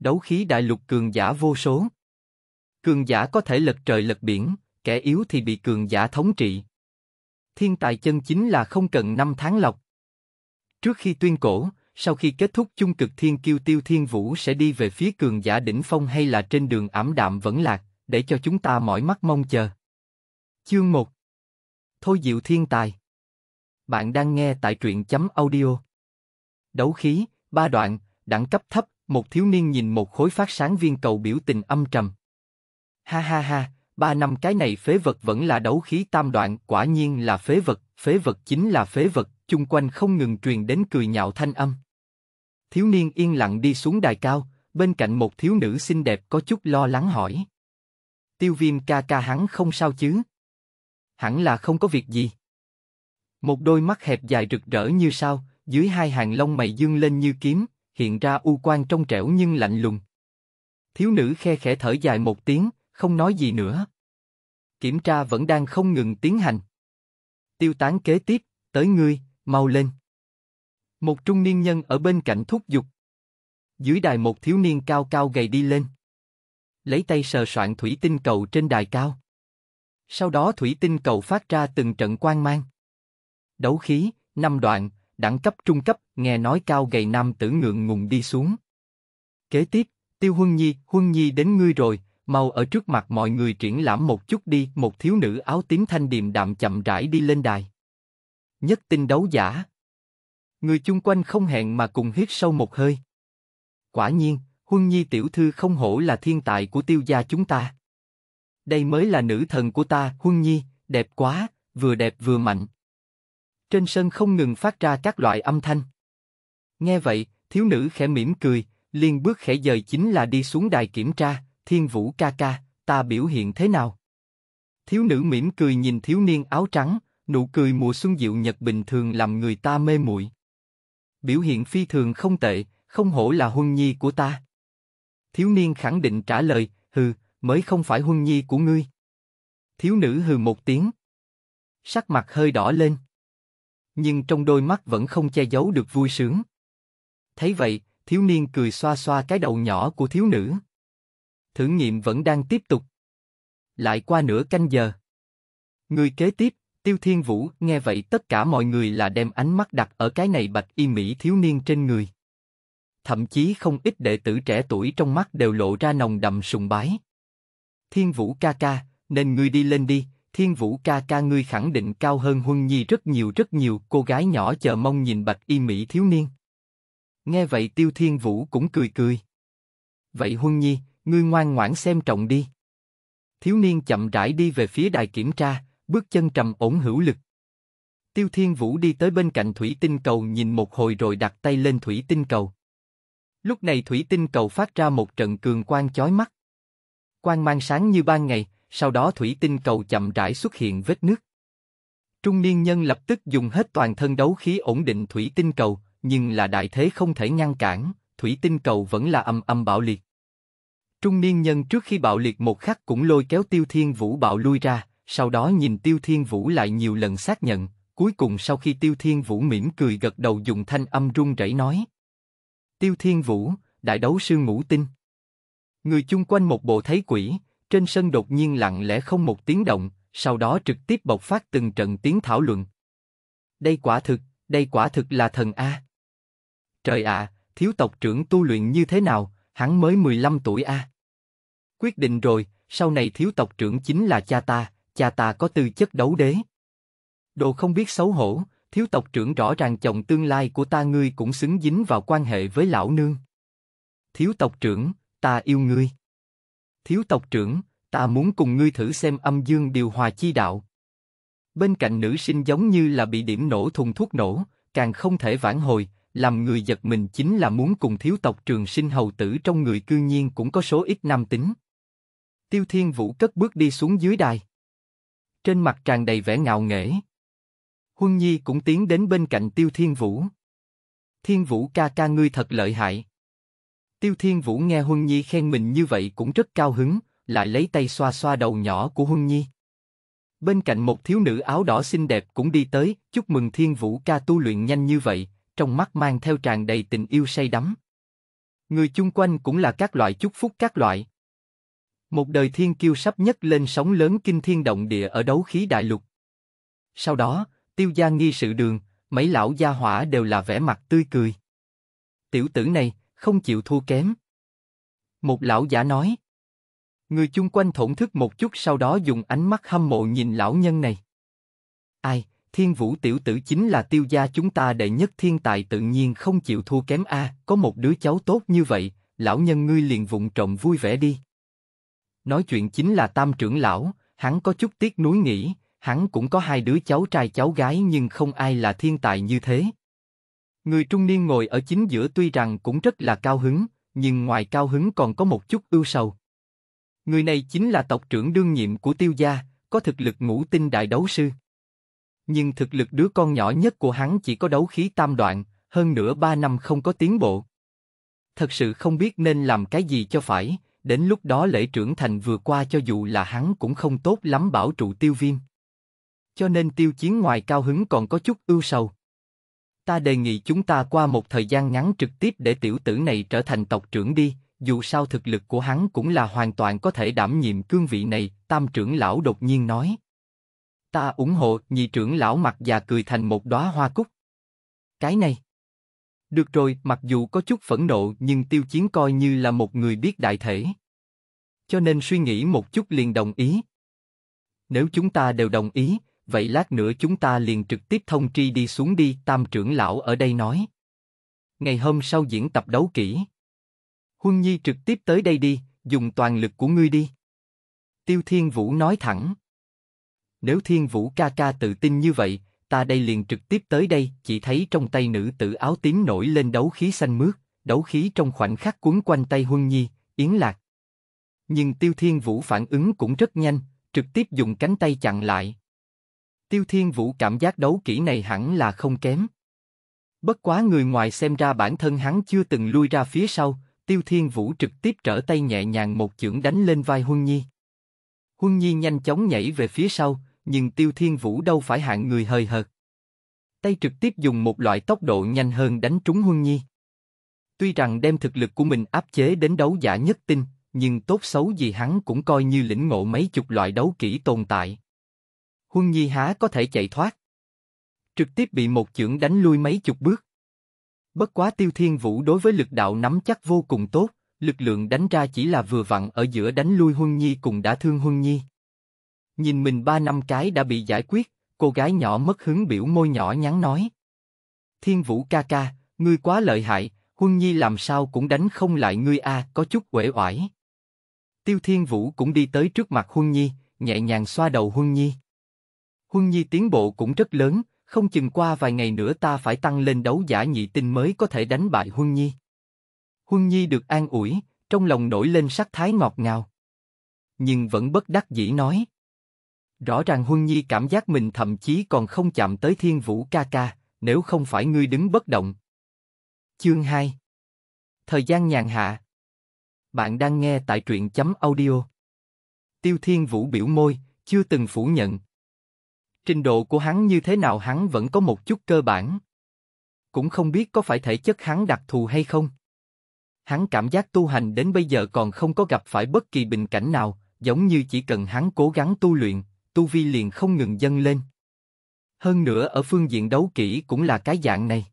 Đấu khí đại lục cường giả vô số. Cường giả có thể lật trời lật biển, kẻ yếu thì bị cường giả thống trị. Thiên tài chân chính là không cần năm tháng lọc. Trước khi tuyên cổ, sau khi kết thúc chung cực thiên kiêu tiêu thiên vũ sẽ đi về phía cường giả đỉnh phong hay là trên đường ảm đạm vẫn lạc, để cho chúng ta mỏi mắt mong chờ. Chương 1 Thôi diệu thiên tài Bạn đang nghe tại truyện chấm audio. Đấu khí, ba đoạn, đẳng cấp thấp, một thiếu niên nhìn một khối phát sáng viên cầu biểu tình âm trầm. Ha ha ha, ba năm cái này phế vật vẫn là đấu khí tam đoạn, quả nhiên là phế vật, phế vật chính là phế vật, chung quanh không ngừng truyền đến cười nhạo thanh âm. Thiếu niên yên lặng đi xuống đài cao, bên cạnh một thiếu nữ xinh đẹp có chút lo lắng hỏi. Tiêu viêm ca ca hắn không sao chứ? Hẳn là không có việc gì. Một đôi mắt hẹp dài rực rỡ như sao, dưới hai hàng lông mày dương lên như kiếm, hiện ra u quan trong trẻo nhưng lạnh lùng. Thiếu nữ khe khẽ thở dài một tiếng, không nói gì nữa. Kiểm tra vẫn đang không ngừng tiến hành. Tiêu tán kế tiếp, tới ngươi, mau lên. Một trung niên nhân ở bên cạnh thúc giục. Dưới đài một thiếu niên cao cao gầy đi lên. Lấy tay sờ soạn thủy tinh cầu trên đài cao. Sau đó thủy tinh cầu phát ra từng trận quang mang. Đấu khí, năm đoạn, đẳng cấp trung cấp, nghe nói cao gầy nam tử ngượng ngùng đi xuống. Kế tiếp, Tiêu Huân Nhi, Huân Nhi đến ngươi rồi, mau ở trước mặt mọi người triển lãm một chút đi, một thiếu nữ áo tím thanh điềm đạm chậm rãi đi lên đài. Nhất tinh đấu giả. Người chung quanh không hẹn mà cùng hít sâu một hơi. Quả nhiên, Huân Nhi tiểu thư không hổ là thiên tài của tiêu gia chúng ta. Đây mới là nữ thần của ta, Huân Nhi, đẹp quá, vừa đẹp vừa mạnh. Trên sân không ngừng phát ra các loại âm thanh. Nghe vậy, thiếu nữ khẽ mỉm cười, liền bước khẽ dời chính là đi xuống đài kiểm tra, thiên vũ ca ca, ta biểu hiện thế nào? Thiếu nữ mỉm cười nhìn thiếu niên áo trắng, nụ cười mùa xuân dịu nhật bình thường làm người ta mê muội. Biểu hiện phi thường không tệ, không hổ là huân nhi của ta. Thiếu niên khẳng định trả lời, hừ, mới không phải huân nhi của ngươi. Thiếu nữ hừ một tiếng. Sắc mặt hơi đỏ lên nhưng trong đôi mắt vẫn không che giấu được vui sướng. Thấy vậy, thiếu niên cười xoa xoa cái đầu nhỏ của thiếu nữ. Thử nghiệm vẫn đang tiếp tục. Lại qua nửa canh giờ. Người kế tiếp, Tiêu Thiên Vũ, nghe vậy tất cả mọi người là đem ánh mắt đặt ở cái này bạch y mỹ thiếu niên trên người. Thậm chí không ít đệ tử trẻ tuổi trong mắt đều lộ ra nồng đậm sùng bái. Thiên Vũ ca ca, nên ngươi đi lên đi, Thiên Vũ ca ca ngươi khẳng định cao hơn Huân Nhi rất nhiều rất nhiều, cô gái nhỏ chờ mong nhìn bạch y mỹ thiếu niên. Nghe vậy Tiêu Thiên Vũ cũng cười cười. Vậy Huân Nhi, ngươi ngoan ngoãn xem trọng đi. Thiếu niên chậm rãi đi về phía đài kiểm tra, bước chân trầm ổn hữu lực. Tiêu Thiên Vũ đi tới bên cạnh thủy tinh cầu nhìn một hồi rồi đặt tay lên thủy tinh cầu. Lúc này thủy tinh cầu phát ra một trận cường quang chói mắt. Quang mang sáng như ban ngày, sau đó thủy tinh cầu chậm rãi xuất hiện vết nước. Trung niên nhân lập tức dùng hết toàn thân đấu khí ổn định thủy tinh cầu, nhưng là đại thế không thể ngăn cản, thủy tinh cầu vẫn là âm âm bạo liệt. Trung niên nhân trước khi bạo liệt một khắc cũng lôi kéo Tiêu Thiên Vũ bạo lui ra, sau đó nhìn Tiêu Thiên Vũ lại nhiều lần xác nhận, cuối cùng sau khi Tiêu Thiên Vũ mỉm cười gật đầu dùng thanh âm run rẩy nói. Tiêu Thiên Vũ, đại đấu sư ngũ tinh. Người chung quanh một bộ thấy quỷ, trên sân đột nhiên lặng lẽ không một tiếng động, sau đó trực tiếp bộc phát từng trận tiếng thảo luận. Đây quả thực, đây quả thực là thần A. Trời ạ, thiếu tộc trưởng tu luyện như thế nào, hắn mới 15 tuổi A. Quyết định rồi, sau này thiếu tộc trưởng chính là cha ta, cha ta có tư chất đấu đế. Đồ không biết xấu hổ, thiếu tộc trưởng rõ ràng chồng tương lai của ta ngươi cũng xứng dính vào quan hệ với lão nương. Thiếu tộc trưởng, ta yêu ngươi. Thiếu tộc trưởng, ta muốn cùng ngươi thử xem âm dương điều hòa chi đạo. Bên cạnh nữ sinh giống như là bị điểm nổ thùng thuốc nổ, càng không thể vãn hồi, làm người giật mình chính là muốn cùng thiếu tộc trường sinh hầu tử trong người cư nhiên cũng có số ít nam tính. Tiêu Thiên Vũ cất bước đi xuống dưới đài. Trên mặt tràn đầy vẻ ngạo nghễ. Huân Nhi cũng tiến đến bên cạnh Tiêu Thiên Vũ. Thiên Vũ ca ca ngươi thật lợi hại. Tiêu Thiên Vũ nghe Huân Nhi khen mình như vậy cũng rất cao hứng, lại lấy tay xoa xoa đầu nhỏ của Huân Nhi. Bên cạnh một thiếu nữ áo đỏ xinh đẹp cũng đi tới, chúc mừng Thiên Vũ ca tu luyện nhanh như vậy, trong mắt mang theo tràn đầy tình yêu say đắm. Người chung quanh cũng là các loại chúc phúc các loại. Một đời thiên kiêu sắp nhất lên sóng lớn kinh thiên động địa ở đấu khí đại lục. Sau đó, tiêu gia nghi sự đường, mấy lão gia hỏa đều là vẻ mặt tươi cười. Tiểu tử này, không chịu thua kém. Một lão giả nói. Người chung quanh thổn thức một chút sau đó dùng ánh mắt hâm mộ nhìn lão nhân này. Ai, thiên vũ tiểu tử chính là tiêu gia chúng ta đệ nhất thiên tài tự nhiên không chịu thua kém a có một đứa cháu tốt như vậy, lão nhân ngươi liền vụng trộm vui vẻ đi. Nói chuyện chính là tam trưởng lão, hắn có chút tiếc nuối nghĩ, hắn cũng có hai đứa cháu trai cháu gái nhưng không ai là thiên tài như thế. Người trung niên ngồi ở chính giữa tuy rằng cũng rất là cao hứng, nhưng ngoài cao hứng còn có một chút ưu sầu. Người này chính là tộc trưởng đương nhiệm của tiêu gia, có thực lực ngũ tinh đại đấu sư. Nhưng thực lực đứa con nhỏ nhất của hắn chỉ có đấu khí tam đoạn, hơn nửa ba năm không có tiến bộ. Thật sự không biết nên làm cái gì cho phải, đến lúc đó lễ trưởng thành vừa qua cho dù là hắn cũng không tốt lắm bảo trụ tiêu viêm. Cho nên tiêu chiến ngoài cao hứng còn có chút ưu sầu. Ta đề nghị chúng ta qua một thời gian ngắn trực tiếp để tiểu tử này trở thành tộc trưởng đi, dù sao thực lực của hắn cũng là hoàn toàn có thể đảm nhiệm cương vị này, tam trưởng lão đột nhiên nói. Ta ủng hộ, nhị trưởng lão mặt già cười thành một đóa hoa cúc. Cái này. Được rồi, mặc dù có chút phẫn nộ nhưng tiêu chiến coi như là một người biết đại thể. Cho nên suy nghĩ một chút liền đồng ý. Nếu chúng ta đều đồng ý, vậy lát nữa chúng ta liền trực tiếp thông tri đi xuống đi, tam trưởng lão ở đây nói. Ngày hôm sau diễn tập đấu kỹ. Huân Nhi trực tiếp tới đây đi, dùng toàn lực của ngươi đi. Tiêu Thiên Vũ nói thẳng. Nếu Thiên Vũ ca ca tự tin như vậy, ta đây liền trực tiếp tới đây, chỉ thấy trong tay nữ tử áo tím nổi lên đấu khí xanh mướt, đấu khí trong khoảnh khắc cuốn quanh tay Huân Nhi, Yến Lạc. Nhưng Tiêu Thiên Vũ phản ứng cũng rất nhanh, trực tiếp dùng cánh tay chặn lại. Tiêu Thiên Vũ cảm giác đấu kỹ này hẳn là không kém. Bất quá người ngoài xem ra bản thân hắn chưa từng lui ra phía sau, Tiêu Thiên Vũ trực tiếp trở tay nhẹ nhàng một chưởng đánh lên vai Huân Nhi. Huân Nhi nhanh chóng nhảy về phía sau, nhưng Tiêu Thiên Vũ đâu phải hạng người hời hợt. Tay trực tiếp dùng một loại tốc độ nhanh hơn đánh trúng Huân Nhi. Tuy rằng đem thực lực của mình áp chế đến đấu giả nhất tinh, nhưng tốt xấu gì hắn cũng coi như lĩnh ngộ mấy chục loại đấu kỹ tồn tại. Huân Nhi há có thể chạy thoát. Trực tiếp bị một chưởng đánh lui mấy chục bước. Bất quá Tiêu Thiên Vũ đối với lực đạo nắm chắc vô cùng tốt, lực lượng đánh ra chỉ là vừa vặn ở giữa đánh lui Huân Nhi cùng đã thương Huân Nhi. Nhìn mình ba năm cái đã bị giải quyết, cô gái nhỏ mất hứng biểu môi nhỏ nhắn nói. Thiên Vũ ca ca, ngươi quá lợi hại, Huân Nhi làm sao cũng đánh không lại ngươi a, có chút uể oải. Tiêu Thiên Vũ cũng đi tới trước mặt Huân Nhi, nhẹ nhàng xoa đầu Huân Nhi. Huân Nhi tiến bộ cũng rất lớn, không chừng qua vài ngày nữa ta phải tăng lên đấu giả nhị tinh mới có thể đánh bại Huân Nhi. Huân Nhi được an ủi, trong lòng nổi lên sắc thái ngọt ngào. Nhưng vẫn bất đắc dĩ nói. Rõ ràng Huân Nhi cảm giác mình thậm chí còn không chạm tới thiên vũ ca ca, nếu không phải ngươi đứng bất động. Chương 2 Thời gian nhàn hạ Bạn đang nghe tại truyện chấm audio. Tiêu Thiên Vũ biểu môi, chưa từng phủ nhận, trình độ của hắn như thế nào hắn vẫn có một chút cơ bản. Cũng không biết có phải thể chất hắn đặc thù hay không. Hắn cảm giác tu hành đến bây giờ còn không có gặp phải bất kỳ bình cảnh nào, giống như chỉ cần hắn cố gắng tu luyện, tu vi liền không ngừng dâng lên. Hơn nữa ở phương diện đấu kỹ cũng là cái dạng này.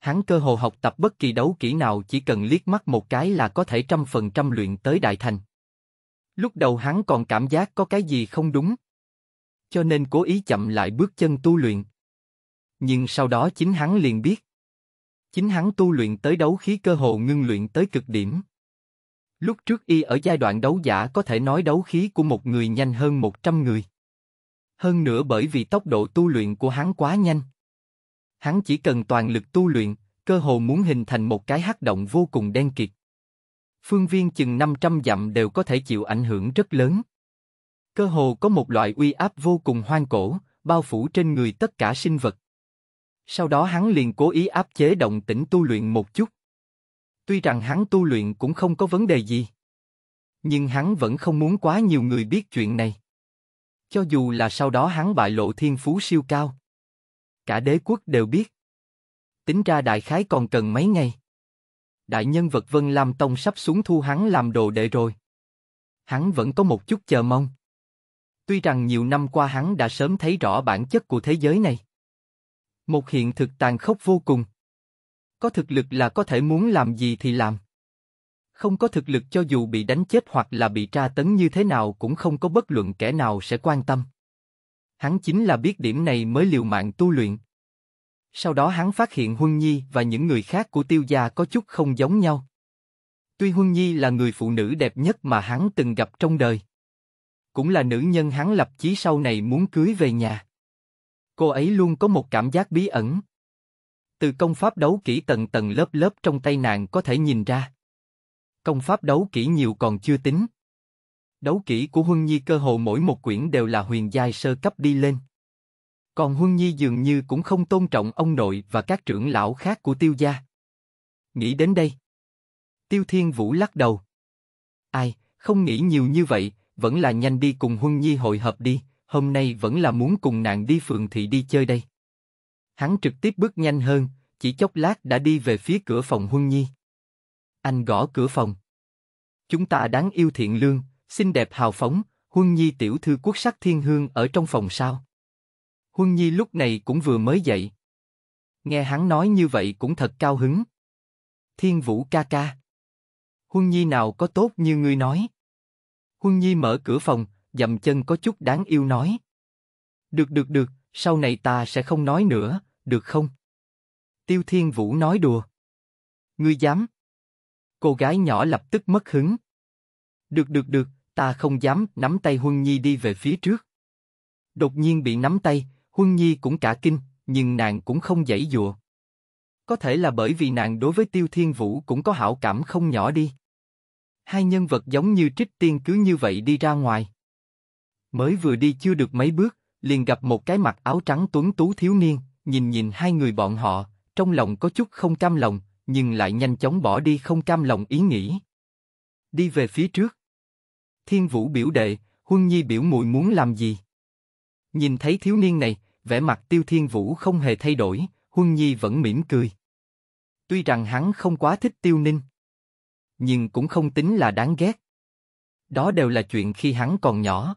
Hắn cơ hồ học tập bất kỳ đấu kỹ nào chỉ cần liếc mắt một cái là có thể trăm phần trăm luyện tới đại thành. Lúc đầu hắn còn cảm giác có cái gì không đúng cho nên cố ý chậm lại bước chân tu luyện. Nhưng sau đó chính hắn liền biết, chính hắn tu luyện tới đấu khí cơ hồ ngưng luyện tới cực điểm. Lúc trước y ở giai đoạn đấu giả có thể nói đấu khí của một người nhanh hơn 100 người. Hơn nữa bởi vì tốc độ tu luyện của hắn quá nhanh. Hắn chỉ cần toàn lực tu luyện, cơ hồ muốn hình thành một cái hắc động vô cùng đen kịt. Phương viên chừng 500 dặm đều có thể chịu ảnh hưởng rất lớn cơ hồ có một loại uy áp vô cùng hoang cổ, bao phủ trên người tất cả sinh vật. Sau đó hắn liền cố ý áp chế động tĩnh tu luyện một chút. Tuy rằng hắn tu luyện cũng không có vấn đề gì. Nhưng hắn vẫn không muốn quá nhiều người biết chuyện này. Cho dù là sau đó hắn bại lộ thiên phú siêu cao. Cả đế quốc đều biết. Tính ra đại khái còn cần mấy ngày. Đại nhân vật Vân Lam Tông sắp xuống thu hắn làm đồ đệ rồi. Hắn vẫn có một chút chờ mong Tuy rằng nhiều năm qua hắn đã sớm thấy rõ bản chất của thế giới này. Một hiện thực tàn khốc vô cùng. Có thực lực là có thể muốn làm gì thì làm. Không có thực lực cho dù bị đánh chết hoặc là bị tra tấn như thế nào cũng không có bất luận kẻ nào sẽ quan tâm. Hắn chính là biết điểm này mới liều mạng tu luyện. Sau đó hắn phát hiện Huân Nhi và những người khác của tiêu gia có chút không giống nhau. Tuy Huân Nhi là người phụ nữ đẹp nhất mà hắn từng gặp trong đời cũng là nữ nhân hắn lập chí sau này muốn cưới về nhà. Cô ấy luôn có một cảm giác bí ẩn. Từ công pháp đấu kỹ tầng tầng lớp lớp trong tay nàng có thể nhìn ra. Công pháp đấu kỹ nhiều còn chưa tính. Đấu kỹ của Huân Nhi cơ hồ mỗi một quyển đều là huyền giai sơ cấp đi lên. Còn Huân Nhi dường như cũng không tôn trọng ông nội và các trưởng lão khác của tiêu gia. Nghĩ đến đây. Tiêu Thiên Vũ lắc đầu. Ai, không nghĩ nhiều như vậy, vẫn là nhanh đi cùng Huân Nhi hội hợp đi, hôm nay vẫn là muốn cùng nàng đi phường thị đi chơi đây. Hắn trực tiếp bước nhanh hơn, chỉ chốc lát đã đi về phía cửa phòng Huân Nhi. Anh gõ cửa phòng. Chúng ta đáng yêu thiện lương, xinh đẹp hào phóng, Huân Nhi tiểu thư quốc sắc thiên hương ở trong phòng sao? Huân Nhi lúc này cũng vừa mới dậy. Nghe hắn nói như vậy cũng thật cao hứng. Thiên Vũ ca ca. Huân Nhi nào có tốt như ngươi nói. Huân Nhi mở cửa phòng, dầm chân có chút đáng yêu nói. Được được được, sau này ta sẽ không nói nữa, được không? Tiêu Thiên Vũ nói đùa. Ngươi dám? Cô gái nhỏ lập tức mất hứng. Được được được, ta không dám nắm tay Huân Nhi đi về phía trước. Đột nhiên bị nắm tay, Huân Nhi cũng cả kinh, nhưng nàng cũng không dãy dụa. Có thể là bởi vì nàng đối với Tiêu Thiên Vũ cũng có hảo cảm không nhỏ đi hai nhân vật giống như trích tiên cứ như vậy đi ra ngoài. Mới vừa đi chưa được mấy bước, liền gặp một cái mặt áo trắng tuấn tú thiếu niên, nhìn nhìn hai người bọn họ, trong lòng có chút không cam lòng, nhưng lại nhanh chóng bỏ đi không cam lòng ý nghĩ. Đi về phía trước. Thiên Vũ biểu đệ, Huân Nhi biểu muội muốn làm gì? Nhìn thấy thiếu niên này, vẻ mặt Tiêu Thiên Vũ không hề thay đổi, Huân Nhi vẫn mỉm cười. Tuy rằng hắn không quá thích Tiêu Ninh, nhưng cũng không tính là đáng ghét. Đó đều là chuyện khi hắn còn nhỏ.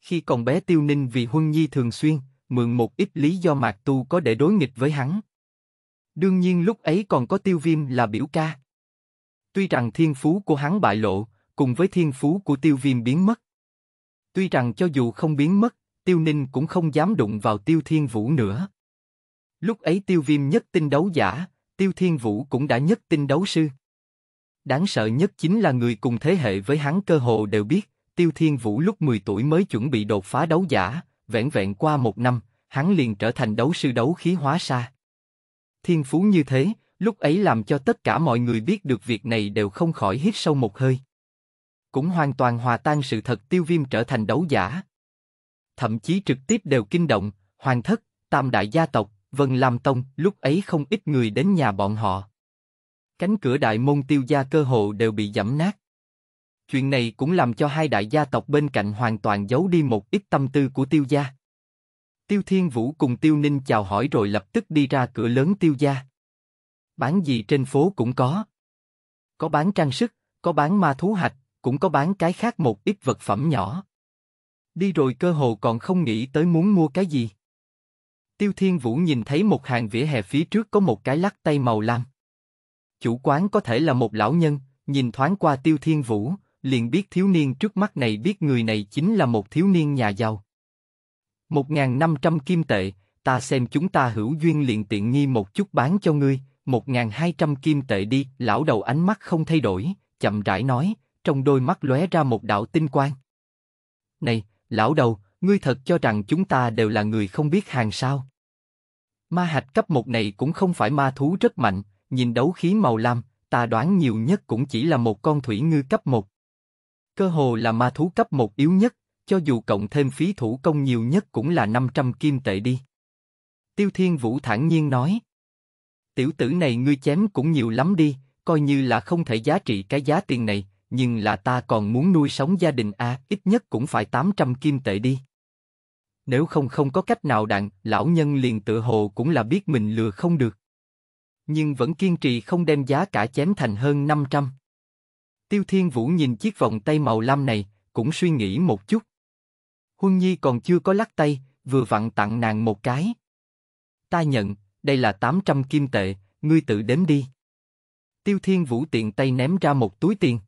Khi còn bé Tiêu Ninh vì Huân Nhi thường xuyên, mượn một ít lý do Mạc Tu có để đối nghịch với hắn. Đương nhiên lúc ấy còn có Tiêu Viêm là biểu ca. Tuy rằng thiên phú của hắn bại lộ, cùng với thiên phú của Tiêu Viêm biến mất. Tuy rằng cho dù không biến mất, Tiêu Ninh cũng không dám đụng vào Tiêu Thiên Vũ nữa. Lúc ấy Tiêu Viêm nhất tinh đấu giả, Tiêu Thiên Vũ cũng đã nhất tinh đấu sư. Đáng sợ nhất chính là người cùng thế hệ với hắn cơ hồ đều biết, Tiêu Thiên Vũ lúc 10 tuổi mới chuẩn bị đột phá đấu giả, vẹn vẹn qua một năm, hắn liền trở thành đấu sư đấu khí hóa sa. Thiên phú như thế, lúc ấy làm cho tất cả mọi người biết được việc này đều không khỏi hít sâu một hơi. Cũng hoàn toàn hòa tan sự thật tiêu viêm trở thành đấu giả. Thậm chí trực tiếp đều kinh động, hoàng thất, tam đại gia tộc, vân lam tông, lúc ấy không ít người đến nhà bọn họ. Cánh cửa đại môn tiêu gia cơ hồ đều bị giẫm nát. Chuyện này cũng làm cho hai đại gia tộc bên cạnh hoàn toàn giấu đi một ít tâm tư của tiêu gia. Tiêu Thiên Vũ cùng Tiêu Ninh chào hỏi rồi lập tức đi ra cửa lớn tiêu gia. Bán gì trên phố cũng có. Có bán trang sức, có bán ma thú hạch, cũng có bán cái khác một ít vật phẩm nhỏ. Đi rồi cơ hồ còn không nghĩ tới muốn mua cái gì. Tiêu Thiên Vũ nhìn thấy một hàng vỉa hè phía trước có một cái lắc tay màu lam. Chủ quán có thể là một lão nhân, nhìn thoáng qua Tiêu Thiên Vũ, liền biết thiếu niên trước mắt này biết người này chính là một thiếu niên nhà giàu. 1.500 kim tệ, ta xem chúng ta hữu duyên liền tiện nghi một chút bán cho ngươi, 1.200 kim tệ đi, lão đầu ánh mắt không thay đổi, chậm rãi nói, trong đôi mắt lóe ra một đạo tinh quang. Này, lão đầu, ngươi thật cho rằng chúng ta đều là người không biết hàng sao. Ma hạch cấp một này cũng không phải ma thú rất mạnh, Nhìn đấu khí màu lam, ta đoán nhiều nhất cũng chỉ là một con thủy ngư cấp 1. Cơ hồ là ma thú cấp 1 yếu nhất, cho dù cộng thêm phí thủ công nhiều nhất cũng là 500 kim tệ đi. Tiêu Thiên Vũ thản nhiên nói. Tiểu tử này ngươi chém cũng nhiều lắm đi, coi như là không thể giá trị cái giá tiền này, nhưng là ta còn muốn nuôi sống gia đình A, ít nhất cũng phải 800 kim tệ đi. Nếu không không có cách nào đặng, lão nhân liền tự hồ cũng là biết mình lừa không được nhưng vẫn kiên trì không đem giá cả chém thành hơn 500. Tiêu Thiên Vũ nhìn chiếc vòng tay màu lam này, cũng suy nghĩ một chút. Huân Nhi còn chưa có lắc tay, vừa vặn tặng nàng một cái. Ta nhận, đây là 800 kim tệ, ngươi tự đếm đi. Tiêu Thiên Vũ tiện tay ném ra một túi tiền.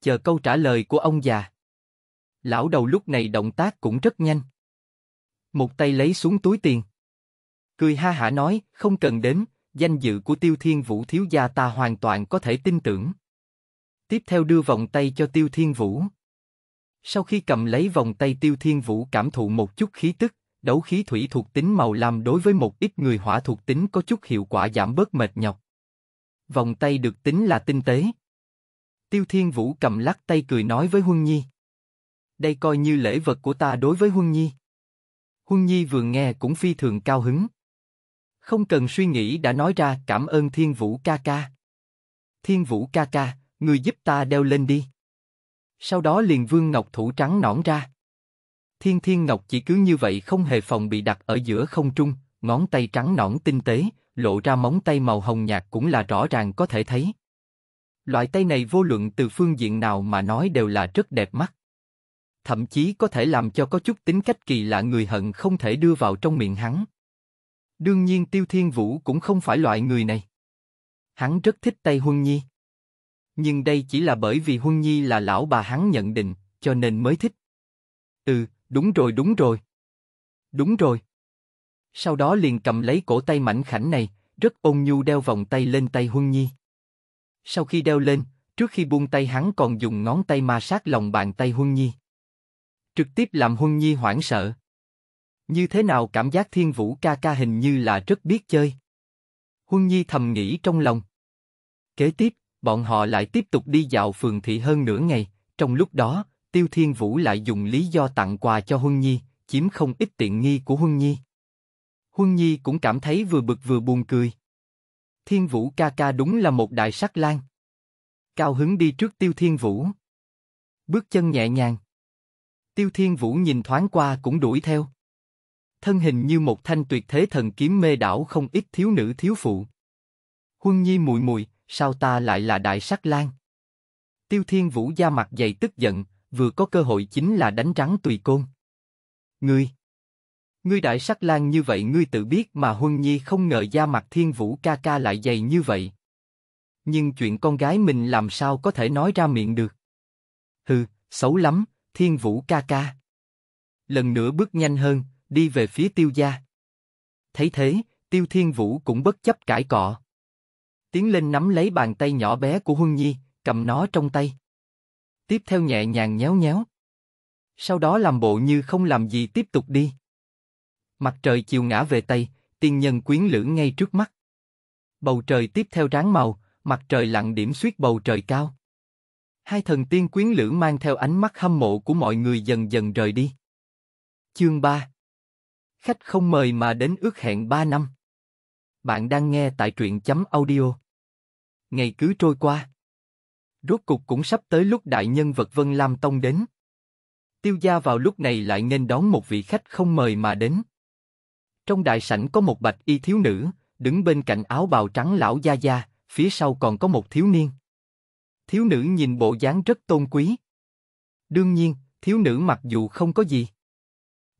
Chờ câu trả lời của ông già. Lão đầu lúc này động tác cũng rất nhanh. Một tay lấy xuống túi tiền. Cười ha hả nói, không cần đếm, danh dự của Tiêu Thiên Vũ thiếu gia ta hoàn toàn có thể tin tưởng. Tiếp theo đưa vòng tay cho Tiêu Thiên Vũ. Sau khi cầm lấy vòng tay Tiêu Thiên Vũ cảm thụ một chút khí tức, đấu khí thủy thuộc tính màu lam đối với một ít người hỏa thuộc tính có chút hiệu quả giảm bớt mệt nhọc. Vòng tay được tính là tinh tế. Tiêu Thiên Vũ cầm lắc tay cười nói với Huân Nhi. Đây coi như lễ vật của ta đối với Huân Nhi. Huân Nhi vừa nghe cũng phi thường cao hứng. Không cần suy nghĩ đã nói ra cảm ơn Thiên Vũ ca ca. Thiên Vũ ca ca, người giúp ta đeo lên đi. Sau đó liền vương ngọc thủ trắng nõn ra. Thiên Thiên Ngọc chỉ cứ như vậy không hề phòng bị đặt ở giữa không trung, ngón tay trắng nõn tinh tế, lộ ra móng tay màu hồng nhạt cũng là rõ ràng có thể thấy. Loại tay này vô luận từ phương diện nào mà nói đều là rất đẹp mắt. Thậm chí có thể làm cho có chút tính cách kỳ lạ người hận không thể đưa vào trong miệng hắn. Đương nhiên Tiêu Thiên Vũ cũng không phải loại người này. Hắn rất thích Tây Huân Nhi. Nhưng đây chỉ là bởi vì Huân Nhi là lão bà hắn nhận định, cho nên mới thích. Ừ, đúng rồi đúng rồi. Đúng rồi. Sau đó liền cầm lấy cổ tay mảnh khảnh này, rất ôn nhu đeo vòng tay lên tay Huân Nhi. Sau khi đeo lên, trước khi buông tay hắn còn dùng ngón tay ma sát lòng bàn tay Huân Nhi. Trực tiếp làm Huân Nhi hoảng sợ. Như thế nào cảm giác thiên vũ ca ca hình như là rất biết chơi. Huân Nhi thầm nghĩ trong lòng. Kế tiếp, bọn họ lại tiếp tục đi dạo phường thị hơn nửa ngày, trong lúc đó, Tiêu Thiên Vũ lại dùng lý do tặng quà cho Huân Nhi, chiếm không ít tiện nghi của Huân Nhi. Huân Nhi cũng cảm thấy vừa bực vừa buồn cười. Thiên Vũ ca ca đúng là một đại sắc lang. Cao hứng đi trước Tiêu Thiên Vũ. Bước chân nhẹ nhàng. Tiêu Thiên Vũ nhìn thoáng qua cũng đuổi theo thân hình như một thanh tuyệt thế thần kiếm mê đảo không ít thiếu nữ thiếu phụ. Huân Nhi mùi mùi, sao ta lại là đại sắc lang? Tiêu Thiên Vũ da mặt dày tức giận, vừa có cơ hội chính là đánh trắng tùy côn. Ngươi, ngươi đại sắc lang như vậy ngươi tự biết mà Huân Nhi không ngờ da mặt Thiên Vũ ca ca lại dày như vậy. Nhưng chuyện con gái mình làm sao có thể nói ra miệng được? Hừ, xấu lắm, Thiên Vũ ca ca. Lần nữa bước nhanh hơn, đi về phía tiêu gia. Thấy thế, tiêu thiên vũ cũng bất chấp cãi cọ. Tiến lên nắm lấy bàn tay nhỏ bé của Huân Nhi, cầm nó trong tay. Tiếp theo nhẹ nhàng nhéo nhéo. Sau đó làm bộ như không làm gì tiếp tục đi. Mặt trời chiều ngã về Tây, tiên nhân quyến lữ ngay trước mắt. Bầu trời tiếp theo ráng màu, mặt trời lặng điểm suyết bầu trời cao. Hai thần tiên quyến lữ mang theo ánh mắt hâm mộ của mọi người dần dần rời đi. Chương 3 Khách không mời mà đến ước hẹn 3 năm. Bạn đang nghe tại truyện chấm audio. Ngày cứ trôi qua. Rốt cục cũng sắp tới lúc đại nhân vật Vân Lam Tông đến. Tiêu gia vào lúc này lại nên đón một vị khách không mời mà đến. Trong đại sảnh có một bạch y thiếu nữ, đứng bên cạnh áo bào trắng lão gia gia, phía sau còn có một thiếu niên. Thiếu nữ nhìn bộ dáng rất tôn quý. Đương nhiên, thiếu nữ mặc dù không có gì,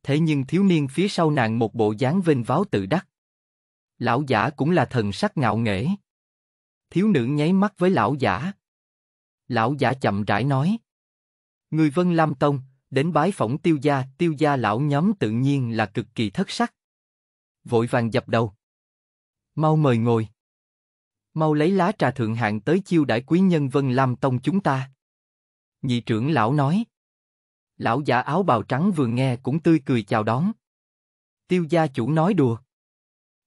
Thế nhưng thiếu niên phía sau nàng một bộ dáng vinh váo tự đắc. Lão giả cũng là thần sắc ngạo nghễ. Thiếu nữ nháy mắt với lão giả. Lão giả chậm rãi nói. Người Vân Lam Tông, đến bái phỏng tiêu gia, tiêu gia lão nhóm tự nhiên là cực kỳ thất sắc. Vội vàng dập đầu. Mau mời ngồi. Mau lấy lá trà thượng hạng tới chiêu đãi quý nhân Vân Lam Tông chúng ta. Nhị trưởng lão nói. Lão giả áo bào trắng vừa nghe cũng tươi cười chào đón. Tiêu gia chủ nói đùa.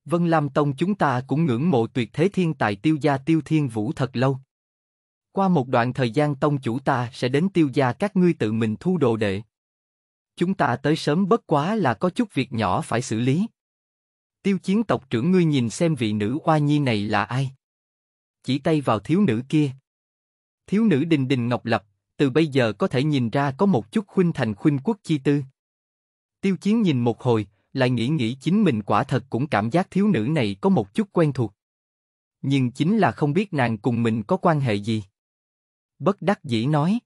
Vân Lam Tông chúng ta cũng ngưỡng mộ tuyệt thế thiên tài tiêu gia tiêu thiên vũ thật lâu. Qua một đoạn thời gian tông chủ ta sẽ đến tiêu gia các ngươi tự mình thu đồ đệ. Chúng ta tới sớm bất quá là có chút việc nhỏ phải xử lý. Tiêu chiến tộc trưởng ngươi nhìn xem vị nữ hoa nhi này là ai. Chỉ tay vào thiếu nữ kia. Thiếu nữ đình đình ngọc lập, từ bây giờ có thể nhìn ra có một chút khuynh thành khuynh quốc chi tư. Tiêu Chiến nhìn một hồi, lại nghĩ nghĩ chính mình quả thật cũng cảm giác thiếu nữ này có một chút quen thuộc. Nhưng chính là không biết nàng cùng mình có quan hệ gì. Bất đắc dĩ nói.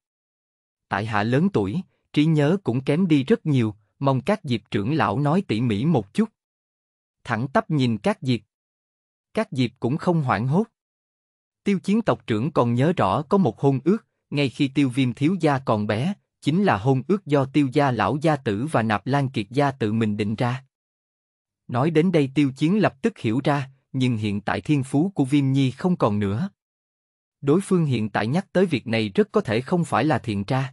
Tại hạ lớn tuổi, trí nhớ cũng kém đi rất nhiều, mong các diệp trưởng lão nói tỉ mỉ một chút. Thẳng tắp nhìn các diệp. Các diệp cũng không hoảng hốt. Tiêu chiến tộc trưởng còn nhớ rõ có một hôn ước, ngay khi tiêu viêm thiếu gia còn bé, chính là hôn ước do tiêu gia lão gia tử và nạp lan kiệt gia tự mình định ra. Nói đến đây tiêu chiến lập tức hiểu ra, nhưng hiện tại thiên phú của viêm nhi không còn nữa. Đối phương hiện tại nhắc tới việc này rất có thể không phải là thiện tra.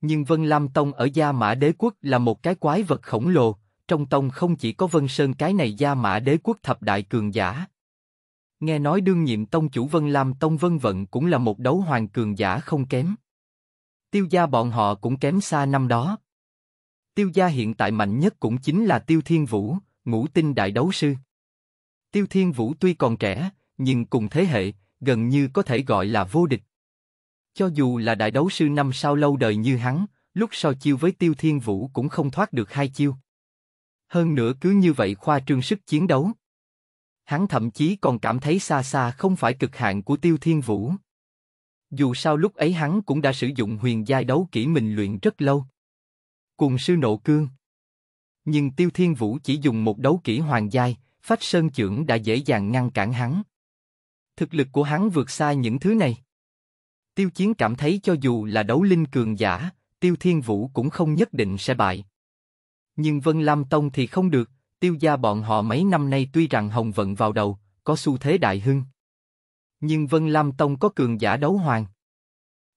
Nhưng Vân Lam Tông ở Gia Mã Đế Quốc là một cái quái vật khổng lồ, trong tông không chỉ có Vân Sơn cái này Gia Mã Đế Quốc thập đại cường giả, Nghe nói đương nhiệm tông chủ Vân Lam Tông Vân Vận cũng là một đấu hoàng cường giả không kém. Tiêu gia bọn họ cũng kém xa năm đó. Tiêu gia hiện tại mạnh nhất cũng chính là Tiêu Thiên Vũ, ngũ tinh đại đấu sư. Tiêu Thiên Vũ tuy còn trẻ, nhưng cùng thế hệ, gần như có thể gọi là vô địch. Cho dù là đại đấu sư năm sau lâu đời như hắn, lúc so chiêu với Tiêu Thiên Vũ cũng không thoát được hai chiêu. Hơn nữa cứ như vậy khoa trương sức chiến đấu. Hắn thậm chí còn cảm thấy xa xa không phải cực hạn của Tiêu Thiên Vũ. Dù sao lúc ấy hắn cũng đã sử dụng huyền giai đấu kỹ mình luyện rất lâu. Cùng sư nộ cương. Nhưng Tiêu Thiên Vũ chỉ dùng một đấu kỹ hoàng giai, phách sơn trưởng đã dễ dàng ngăn cản hắn. Thực lực của hắn vượt xa những thứ này. Tiêu Chiến cảm thấy cho dù là đấu linh cường giả, Tiêu Thiên Vũ cũng không nhất định sẽ bại. Nhưng Vân Lam Tông thì không được, Tiêu gia bọn họ mấy năm nay tuy rằng hồng vận vào đầu, có xu thế đại hưng. Nhưng Vân Lam Tông có cường giả đấu hoàng.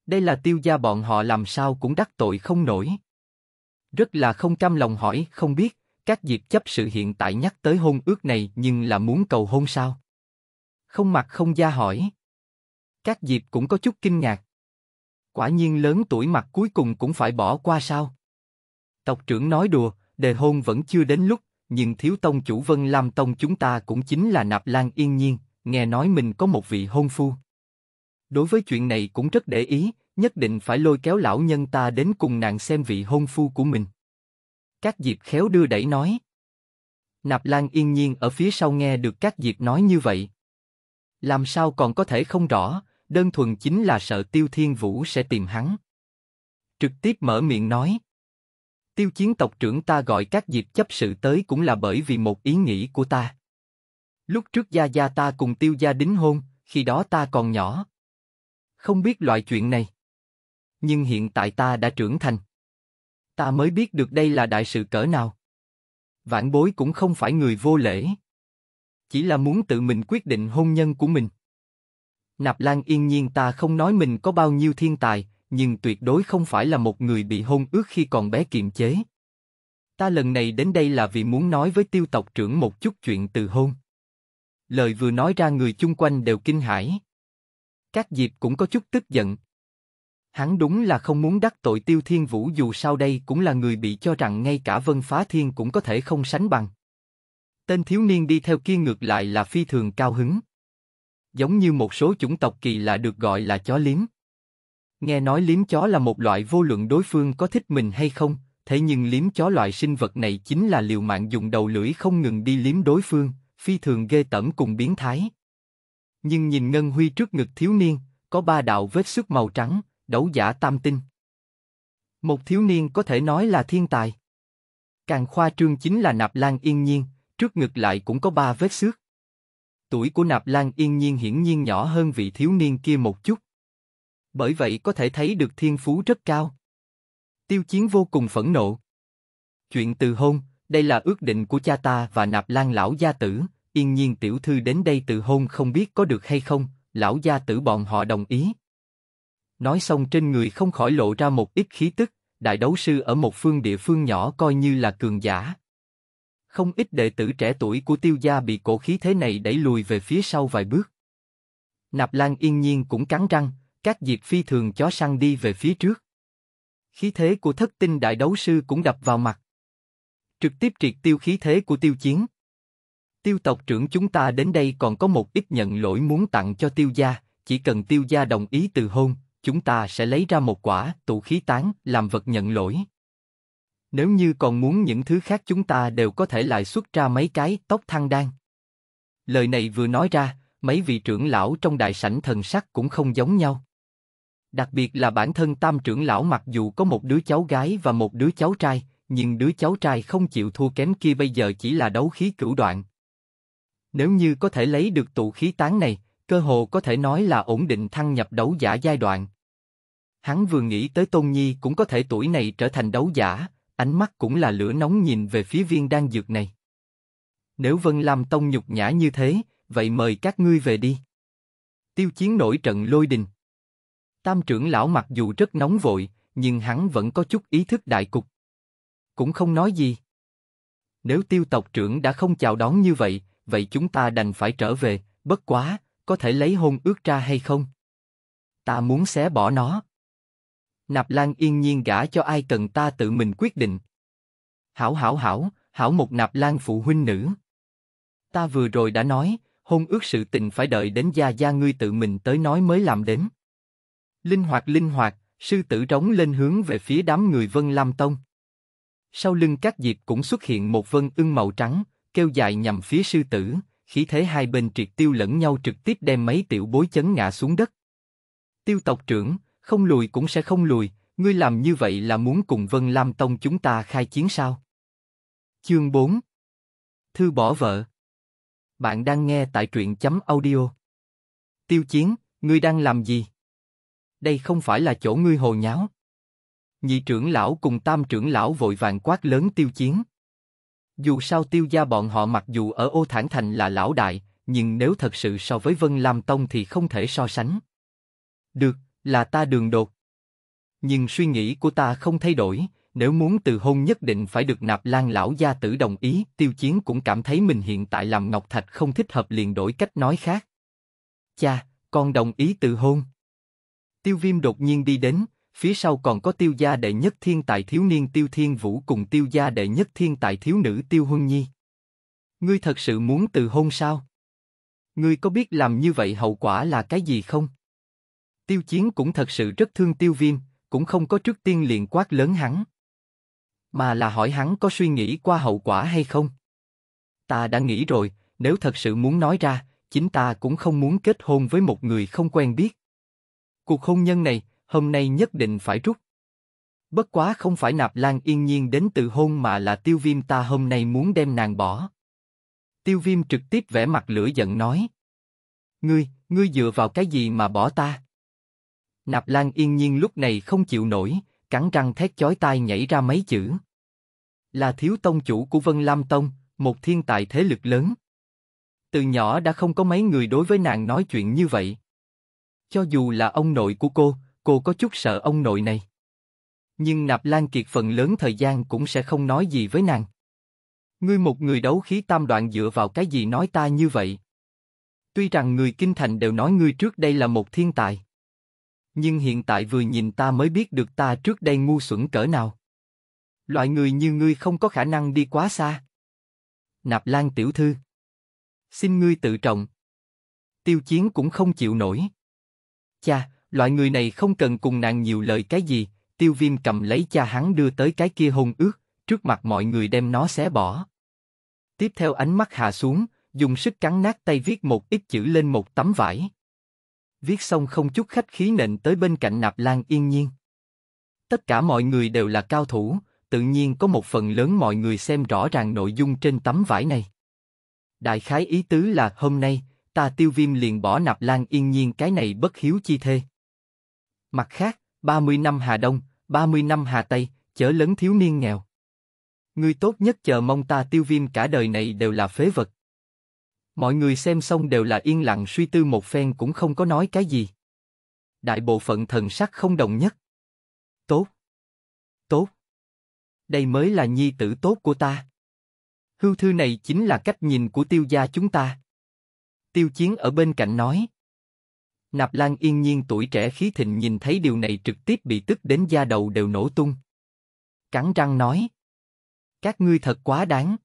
Đây là tiêu gia bọn họ làm sao cũng đắc tội không nổi. Rất là không cam lòng hỏi, không biết, các diệp chấp sự hiện tại nhắc tới hôn ước này nhưng là muốn cầu hôn sao? Không mặt không gia hỏi. Các diệp cũng có chút kinh ngạc. Quả nhiên lớn tuổi mặt cuối cùng cũng phải bỏ qua sao? Tộc trưởng nói đùa, đề hôn vẫn chưa đến lúc, nhưng thiếu tông chủ Vân Lam Tông chúng ta cũng chính là Nạp Lan Yên Nhiên, nghe nói mình có một vị hôn phu. Đối với chuyện này cũng rất để ý, nhất định phải lôi kéo lão nhân ta đến cùng nàng xem vị hôn phu của mình. Các Diệp khéo đưa đẩy nói. Nạp Lan Yên Nhiên ở phía sau nghe được các Diệp nói như vậy. Làm sao còn có thể không rõ, đơn thuần chính là sợ Tiêu Thiên Vũ sẽ tìm hắn. Trực tiếp mở miệng nói. Tiêu chiến tộc trưởng ta gọi các dịp chấp sự tới cũng là bởi vì một ý nghĩ của ta. Lúc trước gia gia ta cùng tiêu gia đính hôn, khi đó ta còn nhỏ. Không biết loại chuyện này. Nhưng hiện tại ta đã trưởng thành. Ta mới biết được đây là đại sự cỡ nào. Vãn bối cũng không phải người vô lễ. Chỉ là muốn tự mình quyết định hôn nhân của mình. Nạp Lan yên nhiên ta không nói mình có bao nhiêu thiên tài, nhưng tuyệt đối không phải là một người bị hôn ước khi còn bé kiềm chế. Ta lần này đến đây là vì muốn nói với tiêu tộc trưởng một chút chuyện từ hôn. Lời vừa nói ra người chung quanh đều kinh hãi. Các diệp cũng có chút tức giận. Hắn đúng là không muốn đắc tội tiêu thiên vũ dù sao đây cũng là người bị cho rằng ngay cả vân phá thiên cũng có thể không sánh bằng. Tên thiếu niên đi theo kia ngược lại là phi thường cao hứng. Giống như một số chủng tộc kỳ lạ được gọi là chó liếm Nghe nói liếm chó là một loại vô luận đối phương có thích mình hay không, thế nhưng liếm chó loại sinh vật này chính là liều mạng dùng đầu lưỡi không ngừng đi liếm đối phương, phi thường ghê tởm cùng biến thái. Nhưng nhìn Ngân Huy trước ngực thiếu niên, có ba đạo vết xước màu trắng, đấu giả tam tinh. Một thiếu niên có thể nói là thiên tài. Càng khoa trương chính là Nạp Lan Yên Nhiên, trước ngực lại cũng có ba vết xước. Tuổi của Nạp Lan Yên Nhiên hiển nhiên nhỏ hơn vị thiếu niên kia một chút, bởi vậy có thể thấy được thiên phú rất cao. Tiêu Chiến vô cùng phẫn nộ. Chuyện từ hôn, đây là ước định của cha ta và nạp lan lão gia tử, yên nhiên tiểu thư đến đây từ hôn không biết có được hay không, lão gia tử bọn họ đồng ý. Nói xong trên người không khỏi lộ ra một ít khí tức, đại đấu sư ở một phương địa phương nhỏ coi như là cường giả. Không ít đệ tử trẻ tuổi của tiêu gia bị cổ khí thế này đẩy lùi về phía sau vài bước. Nạp Lan yên nhiên cũng cắn răng, các diệt phi thường chó săn đi về phía trước. Khí thế của thất tinh đại đấu sư cũng đập vào mặt. Trực tiếp triệt tiêu khí thế của tiêu chiến. Tiêu tộc trưởng chúng ta đến đây còn có một ít nhận lỗi muốn tặng cho tiêu gia, chỉ cần tiêu gia đồng ý từ hôn, chúng ta sẽ lấy ra một quả tụ khí tán làm vật nhận lỗi. Nếu như còn muốn những thứ khác chúng ta đều có thể lại xuất ra mấy cái tóc thăng đan. Lời này vừa nói ra, mấy vị trưởng lão trong đại sảnh thần sắc cũng không giống nhau. Đặc biệt là bản thân tam trưởng lão mặc dù có một đứa cháu gái và một đứa cháu trai, nhưng đứa cháu trai không chịu thua kém kia bây giờ chỉ là đấu khí cửu đoạn. Nếu như có thể lấy được tụ khí tán này, cơ hồ có thể nói là ổn định thăng nhập đấu giả giai đoạn. Hắn vừa nghĩ tới Tôn Nhi cũng có thể tuổi này trở thành đấu giả, ánh mắt cũng là lửa nóng nhìn về phía viên đan dược này. Nếu Vân Lam Tông nhục nhã như thế, vậy mời các ngươi về đi. Tiêu chiến nổi trận lôi đình, Tam trưởng lão mặc dù rất nóng vội, nhưng hắn vẫn có chút ý thức đại cục. Cũng không nói gì. Nếu tiêu tộc trưởng đã không chào đón như vậy, vậy chúng ta đành phải trở về, bất quá, có thể lấy hôn ước ra hay không? Ta muốn xé bỏ nó. Nạp Lan yên nhiên gả cho ai cần ta tự mình quyết định. Hảo hảo hảo, hảo một Nạp Lan phụ huynh nữ. Ta vừa rồi đã nói, hôn ước sự tình phải đợi đến gia gia ngươi tự mình tới nói mới làm đến. Linh hoạt linh hoạt, sư tử trống lên hướng về phía đám người Vân Lam Tông. Sau lưng các diệp cũng xuất hiện một vân ưng màu trắng, kêu dài nhằm phía sư tử, khí thế hai bên triệt tiêu lẫn nhau trực tiếp đem mấy tiểu bối chấn ngã xuống đất. Tiêu tộc trưởng, không lùi cũng sẽ không lùi, ngươi làm như vậy là muốn cùng Vân Lam Tông chúng ta khai chiến sao? Chương 4 Thư bỏ vợ Bạn đang nghe tại truyện chấm audio Tiêu chiến, ngươi đang làm gì? đây không phải là chỗ ngươi hồ nháo. Nhị trưởng lão cùng tam trưởng lão vội vàng quát lớn tiêu chiến. Dù sao tiêu gia bọn họ mặc dù ở ô thản thành là lão đại, nhưng nếu thật sự so với Vân Lam Tông thì không thể so sánh. Được, là ta đường đột. Nhưng suy nghĩ của ta không thay đổi, nếu muốn từ hôn nhất định phải được nạp lan lão gia tử đồng ý, tiêu chiến cũng cảm thấy mình hiện tại làm ngọc thạch không thích hợp liền đổi cách nói khác. Cha, con đồng ý từ hôn. Tiêu Viêm đột nhiên đi đến, phía sau còn có tiêu gia đệ nhất thiên tài thiếu niên tiêu thiên vũ cùng tiêu gia đệ nhất thiên tài thiếu nữ tiêu huân nhi. Ngươi thật sự muốn từ hôn sao? Ngươi có biết làm như vậy hậu quả là cái gì không? Tiêu chiến cũng thật sự rất thương tiêu viêm, cũng không có trước tiên liền quát lớn hắn. Mà là hỏi hắn có suy nghĩ qua hậu quả hay không? Ta đã nghĩ rồi, nếu thật sự muốn nói ra, chính ta cũng không muốn kết hôn với một người không quen biết Cuộc hôn nhân này, hôm nay nhất định phải rút. Bất quá không phải nạp lan yên nhiên đến từ hôn mà là tiêu viêm ta hôm nay muốn đem nàng bỏ. Tiêu viêm trực tiếp vẽ mặt lửa giận nói. Ngươi, ngươi dựa vào cái gì mà bỏ ta? Nạp lan yên nhiên lúc này không chịu nổi, cắn răng thét chói tai nhảy ra mấy chữ. Là thiếu tông chủ của Vân Lam Tông, một thiên tài thế lực lớn. Từ nhỏ đã không có mấy người đối với nàng nói chuyện như vậy. Cho dù là ông nội của cô, cô có chút sợ ông nội này. Nhưng Nạp Lan Kiệt phần lớn thời gian cũng sẽ không nói gì với nàng. Ngươi một người đấu khí tam đoạn dựa vào cái gì nói ta như vậy? Tuy rằng người kinh thành đều nói ngươi trước đây là một thiên tài. Nhưng hiện tại vừa nhìn ta mới biết được ta trước đây ngu xuẩn cỡ nào. Loại người như ngươi không có khả năng đi quá xa. Nạp Lan tiểu thư. Xin ngươi tự trọng. Tiêu chiến cũng không chịu nổi. Cha, loại người này không cần cùng nàng nhiều lời cái gì, tiêu viêm cầm lấy cha hắn đưa tới cái kia hôn ước, trước mặt mọi người đem nó xé bỏ. Tiếp theo ánh mắt hạ xuống, dùng sức cắn nát tay viết một ít chữ lên một tấm vải. Viết xong không chút khách khí nện tới bên cạnh nạp lan yên nhiên. Tất cả mọi người đều là cao thủ, tự nhiên có một phần lớn mọi người xem rõ ràng nội dung trên tấm vải này. Đại khái ý tứ là hôm nay, ta tiêu viêm liền bỏ nạp lan yên nhiên cái này bất hiếu chi thê. Mặt khác, 30 năm Hà Đông, 30 năm Hà Tây, chở lớn thiếu niên nghèo. người tốt nhất chờ mong ta tiêu viêm cả đời này đều là phế vật. Mọi người xem xong đều là yên lặng suy tư một phen cũng không có nói cái gì. Đại bộ phận thần sắc không đồng nhất. Tốt. Tốt. Đây mới là nhi tử tốt của ta. Hưu thư này chính là cách nhìn của tiêu gia chúng ta. Tiêu Chiến ở bên cạnh nói. Nạp Lan yên nhiên tuổi trẻ khí thịnh nhìn thấy điều này trực tiếp bị tức đến da đầu đều nổ tung. Cắn răng nói. Các ngươi thật quá đáng.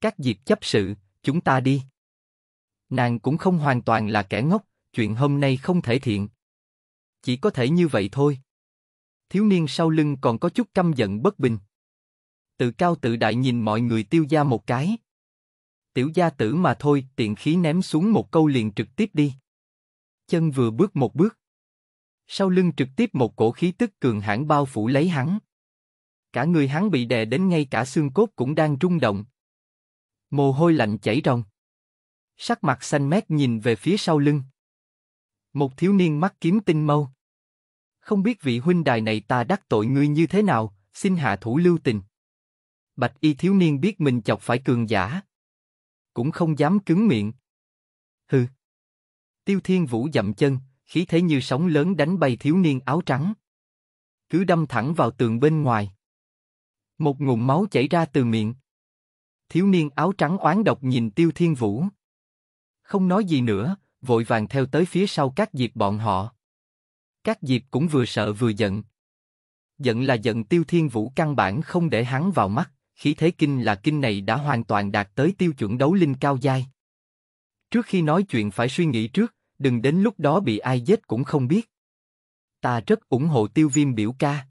Các dịp chấp sự, chúng ta đi. Nàng cũng không hoàn toàn là kẻ ngốc, chuyện hôm nay không thể thiện. Chỉ có thể như vậy thôi. Thiếu niên sau lưng còn có chút căm giận bất bình. Tự cao tự đại nhìn mọi người tiêu gia một cái tiểu gia tử mà thôi, tiện khí ném xuống một câu liền trực tiếp đi. Chân vừa bước một bước. Sau lưng trực tiếp một cổ khí tức cường hãn bao phủ lấy hắn. Cả người hắn bị đè đến ngay cả xương cốt cũng đang rung động. Mồ hôi lạnh chảy ròng. Sắc mặt xanh mét nhìn về phía sau lưng. Một thiếu niên mắt kiếm tinh mâu. Không biết vị huynh đài này ta đắc tội ngươi như thế nào, xin hạ thủ lưu tình. Bạch y thiếu niên biết mình chọc phải cường giả, cũng không dám cứng miệng. Hừ. Tiêu Thiên Vũ dậm chân, khí thế như sóng lớn đánh bay thiếu niên áo trắng. Cứ đâm thẳng vào tường bên ngoài. Một ngụm máu chảy ra từ miệng. Thiếu niên áo trắng oán độc nhìn Tiêu Thiên Vũ. Không nói gì nữa, vội vàng theo tới phía sau các diệp bọn họ. Các diệp cũng vừa sợ vừa giận. Giận là giận Tiêu Thiên Vũ căn bản không để hắn vào mắt khí thế kinh là kinh này đã hoàn toàn đạt tới tiêu chuẩn đấu linh cao giai. Trước khi nói chuyện phải suy nghĩ trước, đừng đến lúc đó bị ai giết cũng không biết. Ta rất ủng hộ tiêu viêm biểu ca.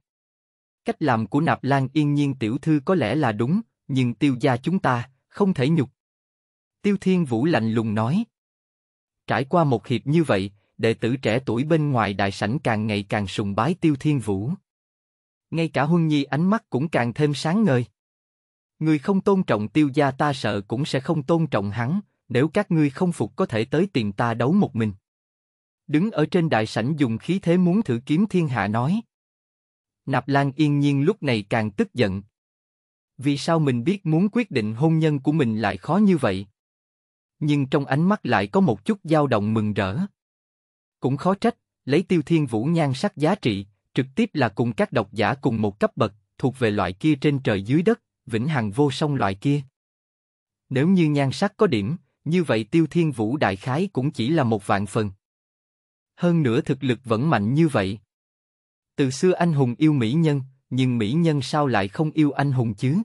Cách làm của Nạp Lan yên nhiên tiểu thư có lẽ là đúng, nhưng tiêu gia chúng ta, không thể nhục. Tiêu Thiên Vũ lạnh lùng nói. Trải qua một hiệp như vậy, đệ tử trẻ tuổi bên ngoài đại sảnh càng ngày càng sùng bái Tiêu Thiên Vũ. Ngay cả Huân Nhi ánh mắt cũng càng thêm sáng ngời người không tôn trọng tiêu gia ta sợ cũng sẽ không tôn trọng hắn, nếu các ngươi không phục có thể tới tìm ta đấu một mình. Đứng ở trên đại sảnh dùng khí thế muốn thử kiếm thiên hạ nói. Nạp Lan yên nhiên lúc này càng tức giận. Vì sao mình biết muốn quyết định hôn nhân của mình lại khó như vậy? Nhưng trong ánh mắt lại có một chút dao động mừng rỡ. Cũng khó trách, lấy tiêu thiên vũ nhan sắc giá trị, trực tiếp là cùng các độc giả cùng một cấp bậc, thuộc về loại kia trên trời dưới đất, vĩnh hằng vô song loại kia. Nếu như nhan sắc có điểm, như vậy tiêu thiên vũ đại khái cũng chỉ là một vạn phần. Hơn nữa thực lực vẫn mạnh như vậy. Từ xưa anh hùng yêu mỹ nhân, nhưng mỹ nhân sao lại không yêu anh hùng chứ?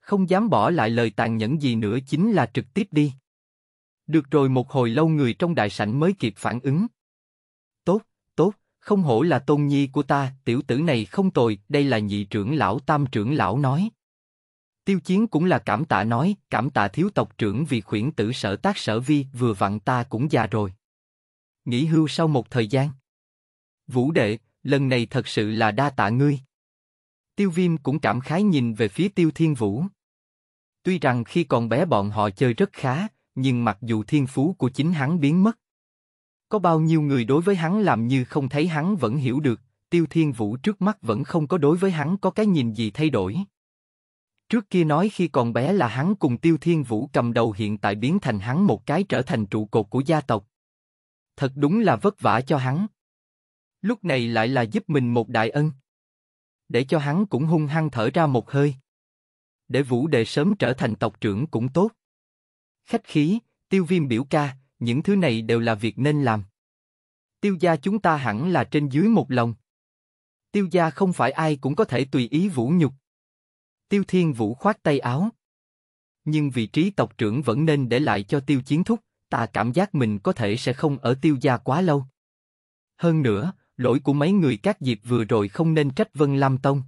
Không dám bỏ lại lời tàn nhẫn gì nữa chính là trực tiếp đi. Được rồi một hồi lâu người trong đại sảnh mới kịp phản ứng. Tốt, tốt, không hổ là tôn nhi của ta, tiểu tử này không tồi, đây là nhị trưởng lão tam trưởng lão nói. Tiêu Chiến cũng là cảm tạ nói, cảm tạ thiếu tộc trưởng vì khuyển tử sở tác sở vi, vừa vặn ta cũng già rồi. Nghỉ hưu sau một thời gian. Vũ đệ, lần này thật sự là đa tạ ngươi. Tiêu Viêm cũng cảm khái nhìn về phía Tiêu Thiên Vũ. Tuy rằng khi còn bé bọn họ chơi rất khá, nhưng mặc dù thiên phú của chính hắn biến mất, có bao nhiêu người đối với hắn làm như không thấy hắn vẫn hiểu được, Tiêu Thiên Vũ trước mắt vẫn không có đối với hắn có cái nhìn gì thay đổi. Trước kia nói khi còn bé là hắn cùng Tiêu Thiên Vũ cầm đầu hiện tại biến thành hắn một cái trở thành trụ cột của gia tộc. Thật đúng là vất vả cho hắn. Lúc này lại là giúp mình một đại ân. Để cho hắn cũng hung hăng thở ra một hơi. Để Vũ Đệ sớm trở thành tộc trưởng cũng tốt. Khách khí, tiêu viêm biểu ca, những thứ này đều là việc nên làm. Tiêu gia chúng ta hẳn là trên dưới một lòng. Tiêu gia không phải ai cũng có thể tùy ý vũ nhục Tiêu Thiên Vũ khoát tay áo. Nhưng vị trí tộc trưởng vẫn nên để lại cho Tiêu Chiến Thúc, ta cảm giác mình có thể sẽ không ở Tiêu Gia quá lâu. Hơn nữa, lỗi của mấy người các diệp vừa rồi không nên trách Vân Lam Tông.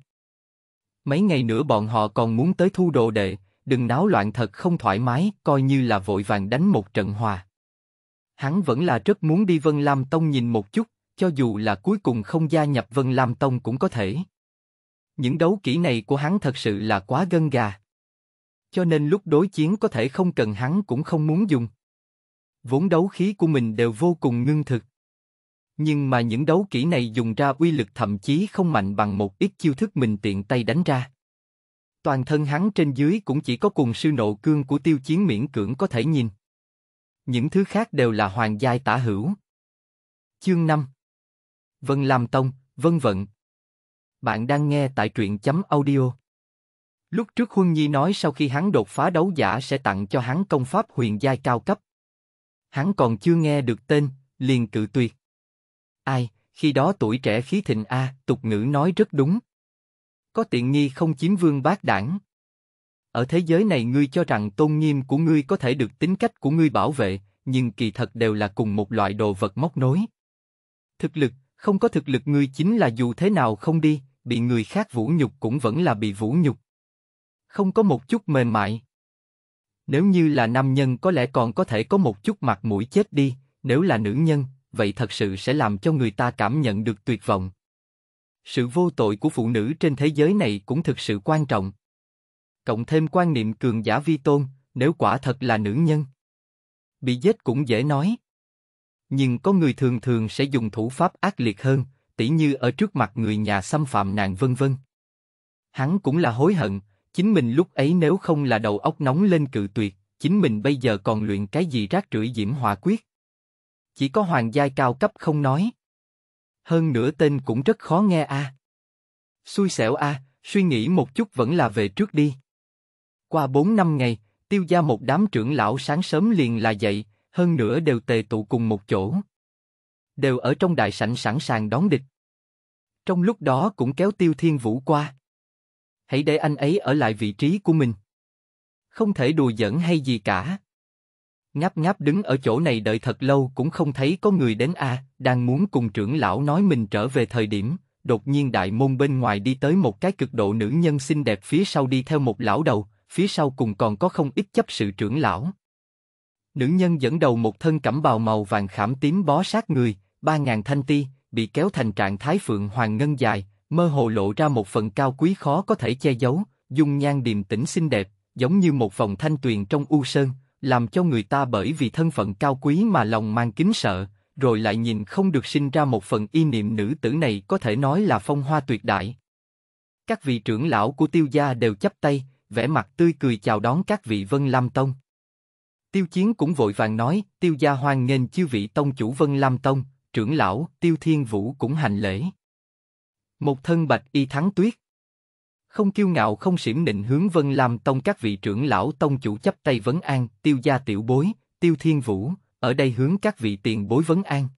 Mấy ngày nữa bọn họ còn muốn tới thu đồ đệ, đừng náo loạn thật không thoải mái, coi như là vội vàng đánh một trận hòa. Hắn vẫn là rất muốn đi Vân Lam Tông nhìn một chút, cho dù là cuối cùng không gia nhập Vân Lam Tông cũng có thể. Những đấu kỹ này của hắn thật sự là quá gân gà. Cho nên lúc đối chiến có thể không cần hắn cũng không muốn dùng. Vốn đấu khí của mình đều vô cùng ngưng thực. Nhưng mà những đấu kỹ này dùng ra uy lực thậm chí không mạnh bằng một ít chiêu thức mình tiện tay đánh ra. Toàn thân hắn trên dưới cũng chỉ có cùng sư nộ cương của tiêu chiến miễn cưỡng có thể nhìn. Những thứ khác đều là hoàng giai tả hữu. Chương 5 Vân Lam Tông, Vân Vận bạn đang nghe tại truyện chấm audio. Lúc trước Huân Nhi nói sau khi hắn đột phá đấu giả sẽ tặng cho hắn công pháp huyền giai cao cấp. Hắn còn chưa nghe được tên, liền cự tuyệt. Ai, khi đó tuổi trẻ khí thịnh A, tục ngữ nói rất đúng. Có tiện nghi không chiếm vương bác đảng. Ở thế giới này ngươi cho rằng tôn nghiêm của ngươi có thể được tính cách của ngươi bảo vệ, nhưng kỳ thật đều là cùng một loại đồ vật móc nối. Thực lực, không có thực lực ngươi chính là dù thế nào không đi, bị người khác vũ nhục cũng vẫn là bị vũ nhục. Không có một chút mềm mại. Nếu như là nam nhân có lẽ còn có thể có một chút mặt mũi chết đi, nếu là nữ nhân, vậy thật sự sẽ làm cho người ta cảm nhận được tuyệt vọng. Sự vô tội của phụ nữ trên thế giới này cũng thực sự quan trọng. Cộng thêm quan niệm cường giả vi tôn, nếu quả thật là nữ nhân. Bị giết cũng dễ nói. Nhưng có người thường thường sẽ dùng thủ pháp ác liệt hơn, tỷ như ở trước mặt người nhà xâm phạm nàng vân vân. Hắn cũng là hối hận, chính mình lúc ấy nếu không là đầu óc nóng lên cự tuyệt, chính mình bây giờ còn luyện cái gì rác rưởi diễm hòa quyết. Chỉ có hoàng giai cao cấp không nói. Hơn nữa tên cũng rất khó nghe a. À. Xui xẻo a, suy nghĩ một chút vẫn là về trước đi. Qua 4 năm ngày, tiêu gia một đám trưởng lão sáng sớm liền là dậy, hơn nữa đều tề tụ cùng một chỗ đều ở trong đại sảnh sẵn sàng đón địch. Trong lúc đó cũng kéo Tiêu Thiên Vũ qua. Hãy để anh ấy ở lại vị trí của mình. Không thể đùa giỡn hay gì cả. Ngáp ngáp đứng ở chỗ này đợi thật lâu cũng không thấy có người đến a, à, đang muốn cùng trưởng lão nói mình trở về thời điểm, đột nhiên đại môn bên ngoài đi tới một cái cực độ nữ nhân xinh đẹp phía sau đi theo một lão đầu, phía sau cùng còn có không ít chấp sự trưởng lão. Nữ nhân dẫn đầu một thân cẩm bào màu vàng khảm tím bó sát người, ba ngàn thanh ti, bị kéo thành trạng thái phượng hoàng ngân dài, mơ hồ lộ ra một phần cao quý khó có thể che giấu, dung nhan điềm tĩnh xinh đẹp, giống như một vòng thanh tuyền trong u sơn, làm cho người ta bởi vì thân phận cao quý mà lòng mang kính sợ, rồi lại nhìn không được sinh ra một phần y niệm nữ tử này có thể nói là phong hoa tuyệt đại. Các vị trưởng lão của tiêu gia đều chấp tay, vẻ mặt tươi cười chào đón các vị Vân Lam Tông. Tiêu Chiến cũng vội vàng nói, Tiêu gia hoan nghênh chư vị tông chủ Vân Lam Tông, trưởng lão, Tiêu Thiên Vũ cũng hành lễ. Một thân bạch y thắng tuyết. Không kiêu ngạo không xỉm nịnh hướng Vân Lam Tông các vị trưởng lão tông chủ chấp tay vấn an, Tiêu gia tiểu bối, Tiêu Thiên Vũ, ở đây hướng các vị tiền bối vấn an.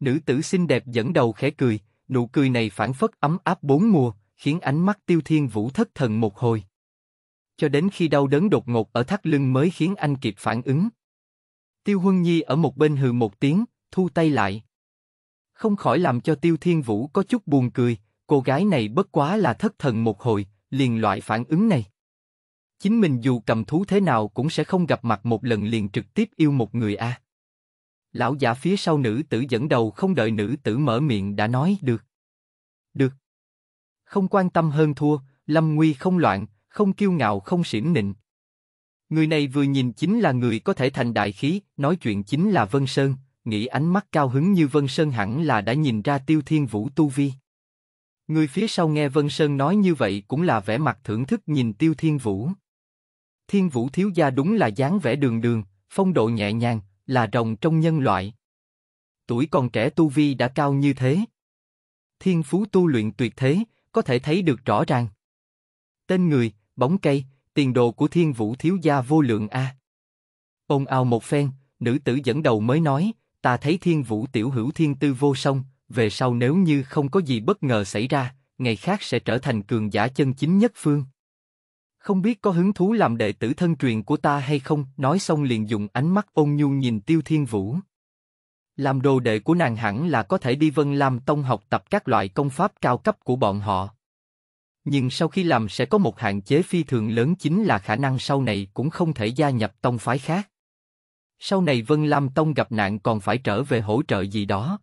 Nữ tử xinh đẹp dẫn đầu khẽ cười, nụ cười này phản phất ấm áp bốn mùa, khiến ánh mắt Tiêu Thiên Vũ thất thần một hồi cho đến khi đau đớn đột ngột ở thắt lưng mới khiến anh kịp phản ứng. Tiêu Huân Nhi ở một bên hừ một tiếng, thu tay lại. Không khỏi làm cho Tiêu Thiên Vũ có chút buồn cười, cô gái này bất quá là thất thần một hồi, liền loại phản ứng này. Chính mình dù cầm thú thế nào cũng sẽ không gặp mặt một lần liền trực tiếp yêu một người a. À. Lão giả phía sau nữ tử dẫn đầu không đợi nữ tử mở miệng đã nói được. Được. Không quan tâm hơn thua, Lâm Nguy không loạn, không kiêu ngạo không xỉn nịnh. Người này vừa nhìn chính là người có thể thành đại khí, nói chuyện chính là Vân Sơn, nghĩ ánh mắt cao hứng như Vân Sơn hẳn là đã nhìn ra Tiêu Thiên Vũ tu vi. Người phía sau nghe Vân Sơn nói như vậy cũng là vẻ mặt thưởng thức nhìn Tiêu Thiên Vũ. Thiên Vũ thiếu gia đúng là dáng vẻ đường đường, phong độ nhẹ nhàng, là rồng trong nhân loại. Tuổi còn trẻ tu vi đã cao như thế. Thiên Phú tu luyện tuyệt thế, có thể thấy được rõ ràng. Tên người, bóng cây, tiền đồ của thiên vũ thiếu gia vô lượng a. À. ao một phen, nữ tử dẫn đầu mới nói, ta thấy thiên vũ tiểu hữu thiên tư vô song, về sau nếu như không có gì bất ngờ xảy ra, ngày khác sẽ trở thành cường giả chân chính nhất phương. Không biết có hứng thú làm đệ tử thân truyền của ta hay không, nói xong liền dùng ánh mắt ôn nhu nhìn tiêu thiên vũ. Làm đồ đệ của nàng hẳn là có thể đi vân làm tông học tập các loại công pháp cao cấp của bọn họ nhưng sau khi làm sẽ có một hạn chế phi thường lớn chính là khả năng sau này cũng không thể gia nhập tông phái khác. Sau này Vân Lam Tông gặp nạn còn phải trở về hỗ trợ gì đó.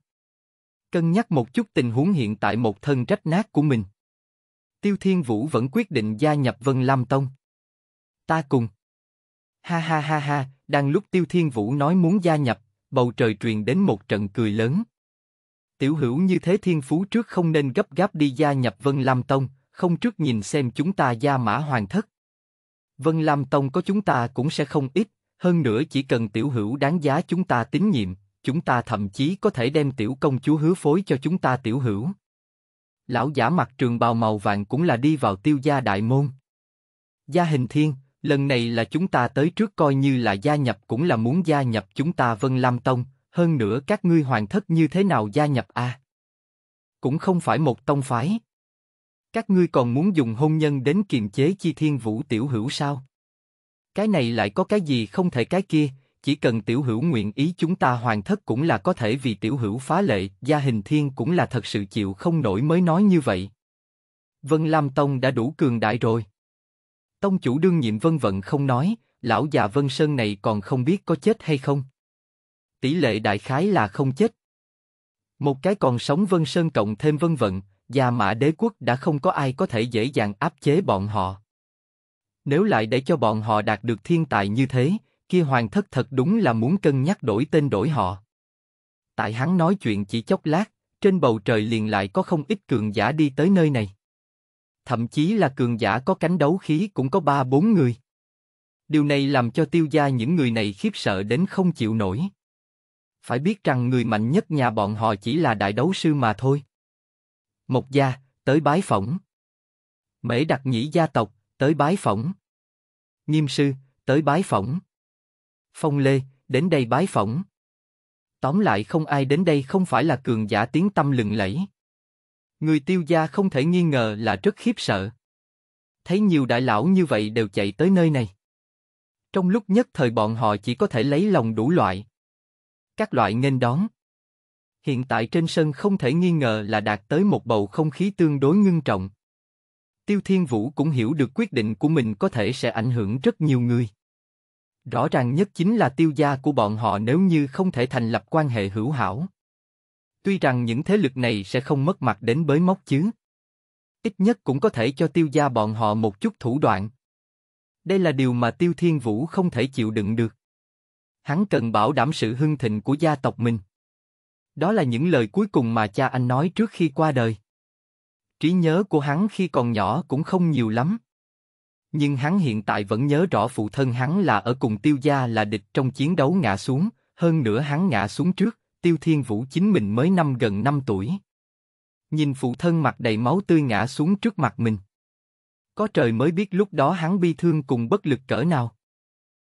Cân nhắc một chút tình huống hiện tại một thân rách nát của mình. Tiêu Thiên Vũ vẫn quyết định gia nhập Vân Lam Tông. Ta cùng. Ha ha ha ha, đang lúc Tiêu Thiên Vũ nói muốn gia nhập, bầu trời truyền đến một trận cười lớn. Tiểu hữu như thế thiên phú trước không nên gấp gáp đi gia nhập Vân Lam Tông, không trước nhìn xem chúng ta gia mã hoàng thất. Vân Lam Tông có chúng ta cũng sẽ không ít, hơn nữa chỉ cần tiểu hữu đáng giá chúng ta tín nhiệm, chúng ta thậm chí có thể đem tiểu công chúa hứa phối cho chúng ta tiểu hữu. Lão giả mặt trường bào màu vàng cũng là đi vào tiêu gia đại môn. Gia hình thiên, lần này là chúng ta tới trước coi như là gia nhập cũng là muốn gia nhập chúng ta Vân Lam Tông, hơn nữa các ngươi hoàng thất như thế nào gia nhập a à? Cũng không phải một tông phái. Các ngươi còn muốn dùng hôn nhân đến kiềm chế chi thiên vũ tiểu hữu sao? Cái này lại có cái gì không thể cái kia, chỉ cần tiểu hữu nguyện ý chúng ta hoàn thất cũng là có thể vì tiểu hữu phá lệ, gia hình thiên cũng là thật sự chịu không nổi mới nói như vậy. Vân Lam Tông đã đủ cường đại rồi. Tông chủ đương nhiệm Vân Vận không nói, lão già Vân Sơn này còn không biết có chết hay không. Tỷ lệ đại khái là không chết. Một cái còn sống Vân Sơn cộng thêm Vân Vận, Gia Mã đế quốc đã không có ai có thể dễ dàng áp chế bọn họ. Nếu lại để cho bọn họ đạt được thiên tài như thế, kia hoàng thất thật đúng là muốn cân nhắc đổi tên đổi họ. Tại hắn nói chuyện chỉ chốc lát, trên bầu trời liền lại có không ít cường giả đi tới nơi này. Thậm chí là cường giả có cánh đấu khí cũng có ba bốn người. Điều này làm cho tiêu gia những người này khiếp sợ đến không chịu nổi. Phải biết rằng người mạnh nhất nhà bọn họ chỉ là đại đấu sư mà thôi. Mộc gia, tới bái phỏng. Mễ đặc nhĩ gia tộc, tới bái phỏng. Nghiêm sư, tới bái phỏng. Phong Lê, đến đây bái phỏng. Tóm lại không ai đến đây không phải là cường giả tiếng tâm lừng lẫy. Người tiêu gia không thể nghi ngờ là rất khiếp sợ. Thấy nhiều đại lão như vậy đều chạy tới nơi này. Trong lúc nhất thời bọn họ chỉ có thể lấy lòng đủ loại. Các loại nghênh đón. Hiện tại trên sân không thể nghi ngờ là đạt tới một bầu không khí tương đối ngưng trọng. Tiêu Thiên Vũ cũng hiểu được quyết định của mình có thể sẽ ảnh hưởng rất nhiều người. Rõ ràng nhất chính là tiêu gia của bọn họ nếu như không thể thành lập quan hệ hữu hảo. Tuy rằng những thế lực này sẽ không mất mặt đến bới móc chứ. Ít nhất cũng có thể cho tiêu gia bọn họ một chút thủ đoạn. Đây là điều mà Tiêu Thiên Vũ không thể chịu đựng được. Hắn cần bảo đảm sự hưng thịnh của gia tộc mình. Đó là những lời cuối cùng mà cha anh nói trước khi qua đời. Trí nhớ của hắn khi còn nhỏ cũng không nhiều lắm. Nhưng hắn hiện tại vẫn nhớ rõ phụ thân hắn là ở cùng tiêu gia là địch trong chiến đấu ngã xuống, hơn nữa hắn ngã xuống trước, tiêu thiên vũ chính mình mới năm gần 5 tuổi. Nhìn phụ thân mặt đầy máu tươi ngã xuống trước mặt mình. Có trời mới biết lúc đó hắn bi thương cùng bất lực cỡ nào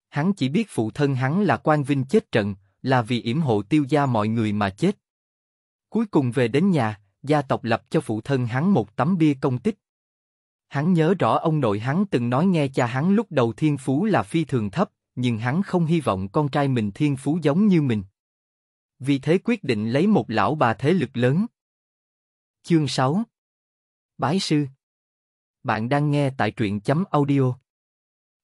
hắn chỉ biết phụ thân hắn là quan vinh chết trận, là vì yểm hộ tiêu gia mọi người mà chết. Cuối cùng về đến nhà, gia tộc lập cho phụ thân hắn một tấm bia công tích. Hắn nhớ rõ ông nội hắn từng nói nghe cha hắn lúc đầu thiên phú là phi thường thấp, nhưng hắn không hy vọng con trai mình thiên phú giống như mình. Vì thế quyết định lấy một lão bà thế lực lớn. Chương 6 Bái sư Bạn đang nghe tại truyện chấm audio.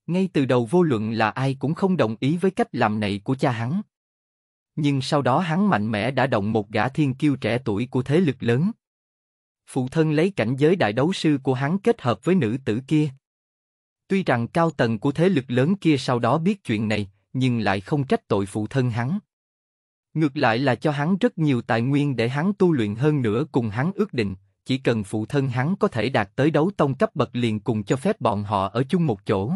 Ngay từ đầu vô luận là ai cũng không đồng ý với cách làm này của cha hắn. Nhưng sau đó hắn mạnh mẽ đã động một gã thiên kiêu trẻ tuổi của thế lực lớn. Phụ thân lấy cảnh giới đại đấu sư của hắn kết hợp với nữ tử kia. Tuy rằng cao tầng của thế lực lớn kia sau đó biết chuyện này, nhưng lại không trách tội phụ thân hắn. Ngược lại là cho hắn rất nhiều tài nguyên để hắn tu luyện hơn nữa cùng hắn ước định, chỉ cần phụ thân hắn có thể đạt tới đấu tông cấp bậc liền cùng cho phép bọn họ ở chung một chỗ.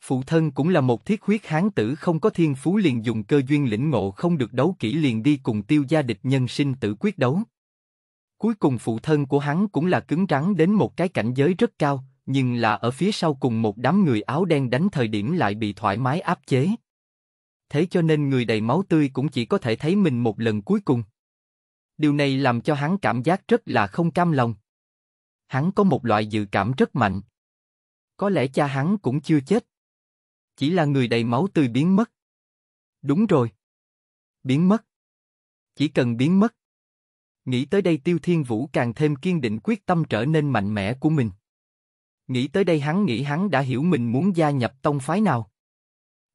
Phụ thân cũng là một thiết huyết hán tử không có thiên phú liền dùng cơ duyên lĩnh ngộ không được đấu kỹ liền đi cùng tiêu gia địch nhân sinh tử quyết đấu. Cuối cùng phụ thân của hắn cũng là cứng rắn đến một cái cảnh giới rất cao, nhưng là ở phía sau cùng một đám người áo đen đánh thời điểm lại bị thoải mái áp chế. Thế cho nên người đầy máu tươi cũng chỉ có thể thấy mình một lần cuối cùng. Điều này làm cho hắn cảm giác rất là không cam lòng. Hắn có một loại dự cảm rất mạnh. Có lẽ cha hắn cũng chưa chết. Chỉ là người đầy máu tươi biến mất. Đúng rồi. Biến mất. Chỉ cần biến mất. Nghĩ tới đây Tiêu Thiên Vũ càng thêm kiên định quyết tâm trở nên mạnh mẽ của mình. Nghĩ tới đây hắn nghĩ hắn đã hiểu mình muốn gia nhập tông phái nào.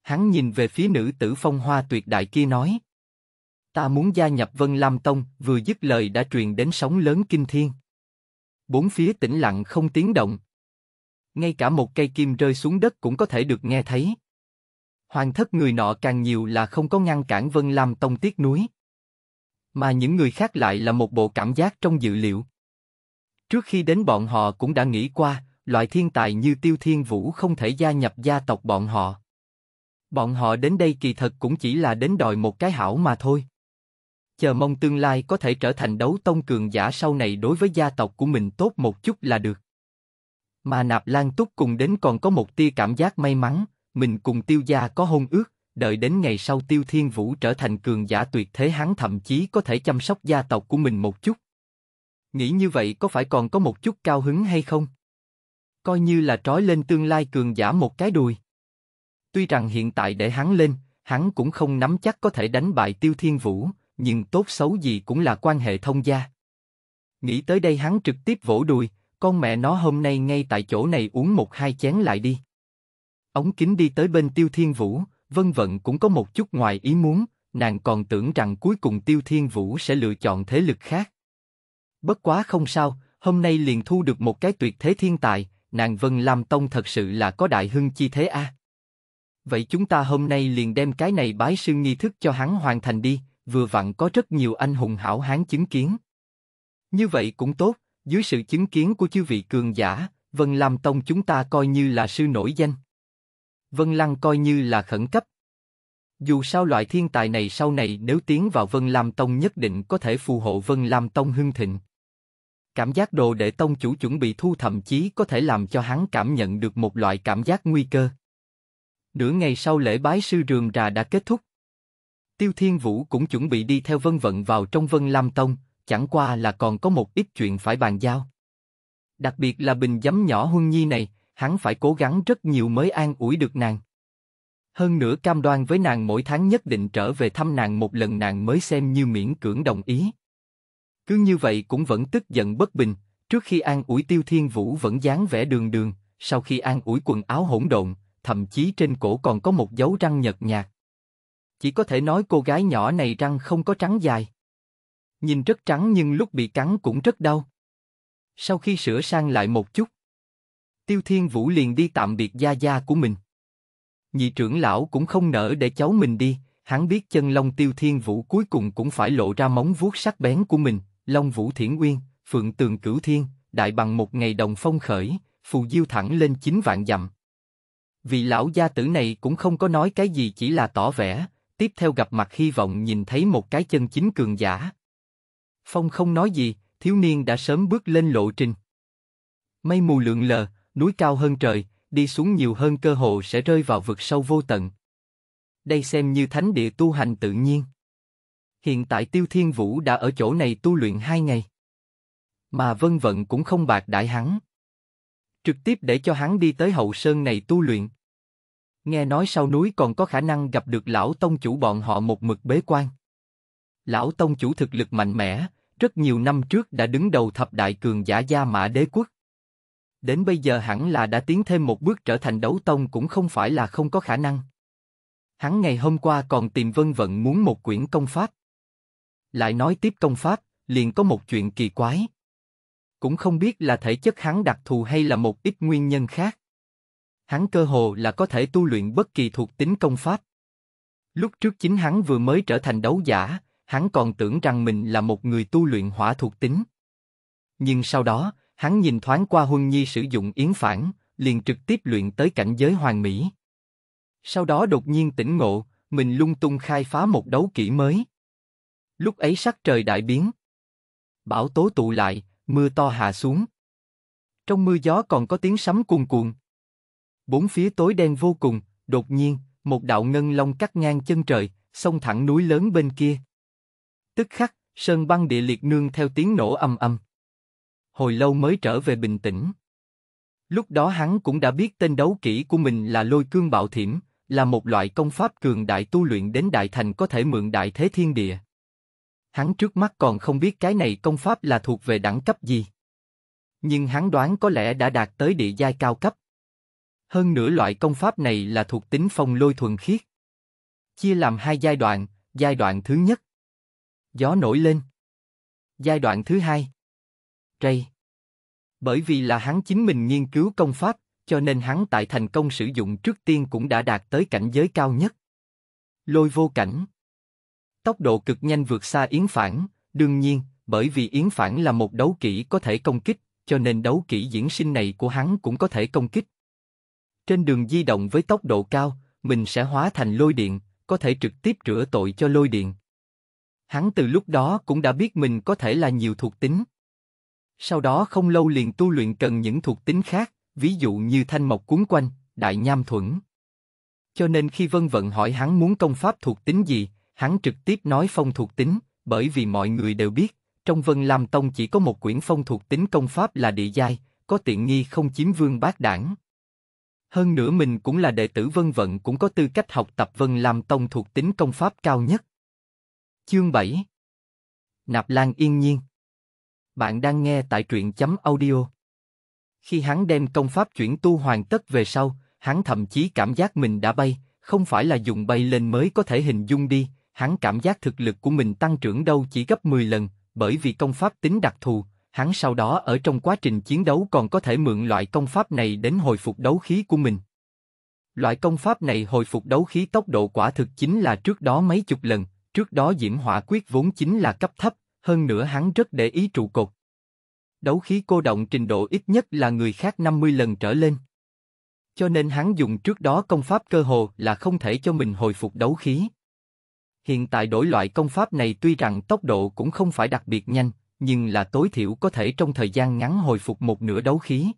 Hắn nhìn về phía nữ tử phong hoa tuyệt đại kia nói. Ta muốn gia nhập Vân Lam Tông, vừa dứt lời đã truyền đến sóng lớn kinh thiên. Bốn phía tĩnh lặng không tiếng động, ngay cả một cây kim rơi xuống đất cũng có thể được nghe thấy. Hoàng thất người nọ càng nhiều là không có ngăn cản Vân Lam Tông tiếc núi. Mà những người khác lại là một bộ cảm giác trong dự liệu. Trước khi đến bọn họ cũng đã nghĩ qua, loại thiên tài như Tiêu Thiên Vũ không thể gia nhập gia tộc bọn họ. Bọn họ đến đây kỳ thật cũng chỉ là đến đòi một cái hảo mà thôi. Chờ mong tương lai có thể trở thành đấu tông cường giả sau này đối với gia tộc của mình tốt một chút là được. Mà nạp lan túc cùng đến còn có một tia cảm giác may mắn, mình cùng tiêu gia có hôn ước, đợi đến ngày sau tiêu thiên vũ trở thành cường giả tuyệt thế hắn thậm chí có thể chăm sóc gia tộc của mình một chút. Nghĩ như vậy có phải còn có một chút cao hứng hay không? Coi như là trói lên tương lai cường giả một cái đùi. Tuy rằng hiện tại để hắn lên, hắn cũng không nắm chắc có thể đánh bại tiêu thiên vũ, nhưng tốt xấu gì cũng là quan hệ thông gia. Nghĩ tới đây hắn trực tiếp vỗ đùi, con mẹ nó hôm nay ngay tại chỗ này uống một hai chén lại đi. Ống kính đi tới bên Tiêu Thiên Vũ, Vân Vận cũng có một chút ngoài ý muốn, nàng còn tưởng rằng cuối cùng Tiêu Thiên Vũ sẽ lựa chọn thế lực khác. Bất quá không sao, hôm nay liền thu được một cái tuyệt thế thiên tài, nàng Vân Lam Tông thật sự là có đại hưng chi thế a. Vậy chúng ta hôm nay liền đem cái này bái sư nghi thức cho hắn hoàn thành đi, vừa vặn có rất nhiều anh hùng hảo hán chứng kiến. Như vậy cũng tốt, dưới sự chứng kiến của chư vị cường giả, Vân Lam Tông chúng ta coi như là sư nổi danh. Vân Lăng coi như là khẩn cấp. Dù sao loại thiên tài này sau này nếu tiến vào Vân Lam Tông nhất định có thể phù hộ Vân Lam Tông hưng thịnh. Cảm giác đồ để tông chủ chuẩn bị thu thậm chí có thể làm cho hắn cảm nhận được một loại cảm giác nguy cơ. Nửa ngày sau lễ bái sư rường rà đã kết thúc. Tiêu Thiên Vũ cũng chuẩn bị đi theo Vân Vận vào trong Vân Lam Tông, chẳng qua là còn có một ít chuyện phải bàn giao. Đặc biệt là bình giấm nhỏ Huân Nhi này, hắn phải cố gắng rất nhiều mới an ủi được nàng. Hơn nữa cam đoan với nàng mỗi tháng nhất định trở về thăm nàng một lần nàng mới xem như miễn cưỡng đồng ý. Cứ như vậy cũng vẫn tức giận bất bình, trước khi an ủi Tiêu Thiên Vũ vẫn dáng vẻ đường đường, sau khi an ủi quần áo hỗn độn, thậm chí trên cổ còn có một dấu răng nhợt nhạt. Chỉ có thể nói cô gái nhỏ này răng không có trắng dài nhìn rất trắng nhưng lúc bị cắn cũng rất đau. Sau khi sửa sang lại một chút, Tiêu Thiên Vũ liền đi tạm biệt gia gia của mình. Nhị trưởng lão cũng không nỡ để cháu mình đi, hắn biết chân long Tiêu Thiên Vũ cuối cùng cũng phải lộ ra móng vuốt sắc bén của mình, Long Vũ Thiển Nguyên, Phượng Tường Cửu Thiên, đại bằng một ngày đồng phong khởi, phù diêu thẳng lên chín vạn dặm. Vị lão gia tử này cũng không có nói cái gì chỉ là tỏ vẻ, tiếp theo gặp mặt hy vọng nhìn thấy một cái chân chính cường giả. Phong không nói gì, thiếu niên đã sớm bước lên lộ trình. Mây mù lượn lờ, núi cao hơn trời, đi xuống nhiều hơn cơ hội sẽ rơi vào vực sâu vô tận. Đây xem như thánh địa tu hành tự nhiên. Hiện tại Tiêu Thiên Vũ đã ở chỗ này tu luyện hai ngày. Mà vân vận cũng không bạc đại hắn. Trực tiếp để cho hắn đi tới hậu sơn này tu luyện. Nghe nói sau núi còn có khả năng gặp được lão tông chủ bọn họ một mực bế quan lão tông chủ thực lực mạnh mẽ, rất nhiều năm trước đã đứng đầu thập đại cường giả gia mã đế quốc. Đến bây giờ hẳn là đã tiến thêm một bước trở thành đấu tông cũng không phải là không có khả năng. Hắn ngày hôm qua còn tìm vân vận muốn một quyển công pháp. Lại nói tiếp công pháp, liền có một chuyện kỳ quái. Cũng không biết là thể chất hắn đặc thù hay là một ít nguyên nhân khác. Hắn cơ hồ là có thể tu luyện bất kỳ thuộc tính công pháp. Lúc trước chính hắn vừa mới trở thành đấu giả, hắn còn tưởng rằng mình là một người tu luyện hỏa thuộc tính. Nhưng sau đó, hắn nhìn thoáng qua Huân Nhi sử dụng yến phản, liền trực tiếp luyện tới cảnh giới hoàng mỹ. Sau đó đột nhiên tỉnh ngộ, mình lung tung khai phá một đấu kỹ mới. Lúc ấy sắc trời đại biến. Bão tố tụ lại, mưa to hạ xuống. Trong mưa gió còn có tiếng sấm cuồn cuộn. Bốn phía tối đen vô cùng, đột nhiên, một đạo ngân long cắt ngang chân trời, xông thẳng núi lớn bên kia. Tức khắc, sơn băng địa liệt nương theo tiếng nổ âm âm. Hồi lâu mới trở về bình tĩnh. Lúc đó hắn cũng đã biết tên đấu kỹ của mình là lôi cương bạo thiểm, là một loại công pháp cường đại tu luyện đến đại thành có thể mượn đại thế thiên địa. Hắn trước mắt còn không biết cái này công pháp là thuộc về đẳng cấp gì. Nhưng hắn đoán có lẽ đã đạt tới địa giai cao cấp. Hơn nữa loại công pháp này là thuộc tính phong lôi thuần khiết. Chia làm hai giai đoạn, giai đoạn thứ nhất Gió nổi lên. Giai đoạn thứ hai. ray. Bởi vì là hắn chính mình nghiên cứu công pháp, cho nên hắn tại thành công sử dụng trước tiên cũng đã đạt tới cảnh giới cao nhất. Lôi vô cảnh. Tốc độ cực nhanh vượt xa Yến Phản, đương nhiên, bởi vì Yến Phản là một đấu kỹ có thể công kích, cho nên đấu kỹ diễn sinh này của hắn cũng có thể công kích. Trên đường di động với tốc độ cao, mình sẽ hóa thành lôi điện, có thể trực tiếp rửa tội cho lôi điện. Hắn từ lúc đó cũng đã biết mình có thể là nhiều thuộc tính. Sau đó không lâu liền tu luyện cần những thuộc tính khác, ví dụ như thanh mộc cuốn quanh, đại nham thuẫn. Cho nên khi Vân Vận hỏi hắn muốn công pháp thuộc tính gì, hắn trực tiếp nói phong thuộc tính, bởi vì mọi người đều biết, trong Vân Lam Tông chỉ có một quyển phong thuộc tính công pháp là địa giai, có tiện nghi không chiếm vương bát đảng. Hơn nữa mình cũng là đệ tử Vân Vận cũng có tư cách học tập Vân Lam Tông thuộc tính công pháp cao nhất. Chương 7 Nạp Lan Yên Nhiên Bạn đang nghe tại truyện chấm audio. Khi hắn đem công pháp chuyển tu hoàn tất về sau, hắn thậm chí cảm giác mình đã bay, không phải là dùng bay lên mới có thể hình dung đi, hắn cảm giác thực lực của mình tăng trưởng đâu chỉ gấp 10 lần, bởi vì công pháp tính đặc thù, hắn sau đó ở trong quá trình chiến đấu còn có thể mượn loại công pháp này đến hồi phục đấu khí của mình. Loại công pháp này hồi phục đấu khí tốc độ quả thực chính là trước đó mấy chục lần, Trước đó Diễm Hỏa Quyết vốn chính là cấp thấp, hơn nữa hắn rất để ý trụ cột. Đấu khí cô động trình độ ít nhất là người khác 50 lần trở lên. Cho nên hắn dùng trước đó công pháp cơ hồ là không thể cho mình hồi phục đấu khí. Hiện tại đổi loại công pháp này tuy rằng tốc độ cũng không phải đặc biệt nhanh, nhưng là tối thiểu có thể trong thời gian ngắn hồi phục một nửa đấu khí.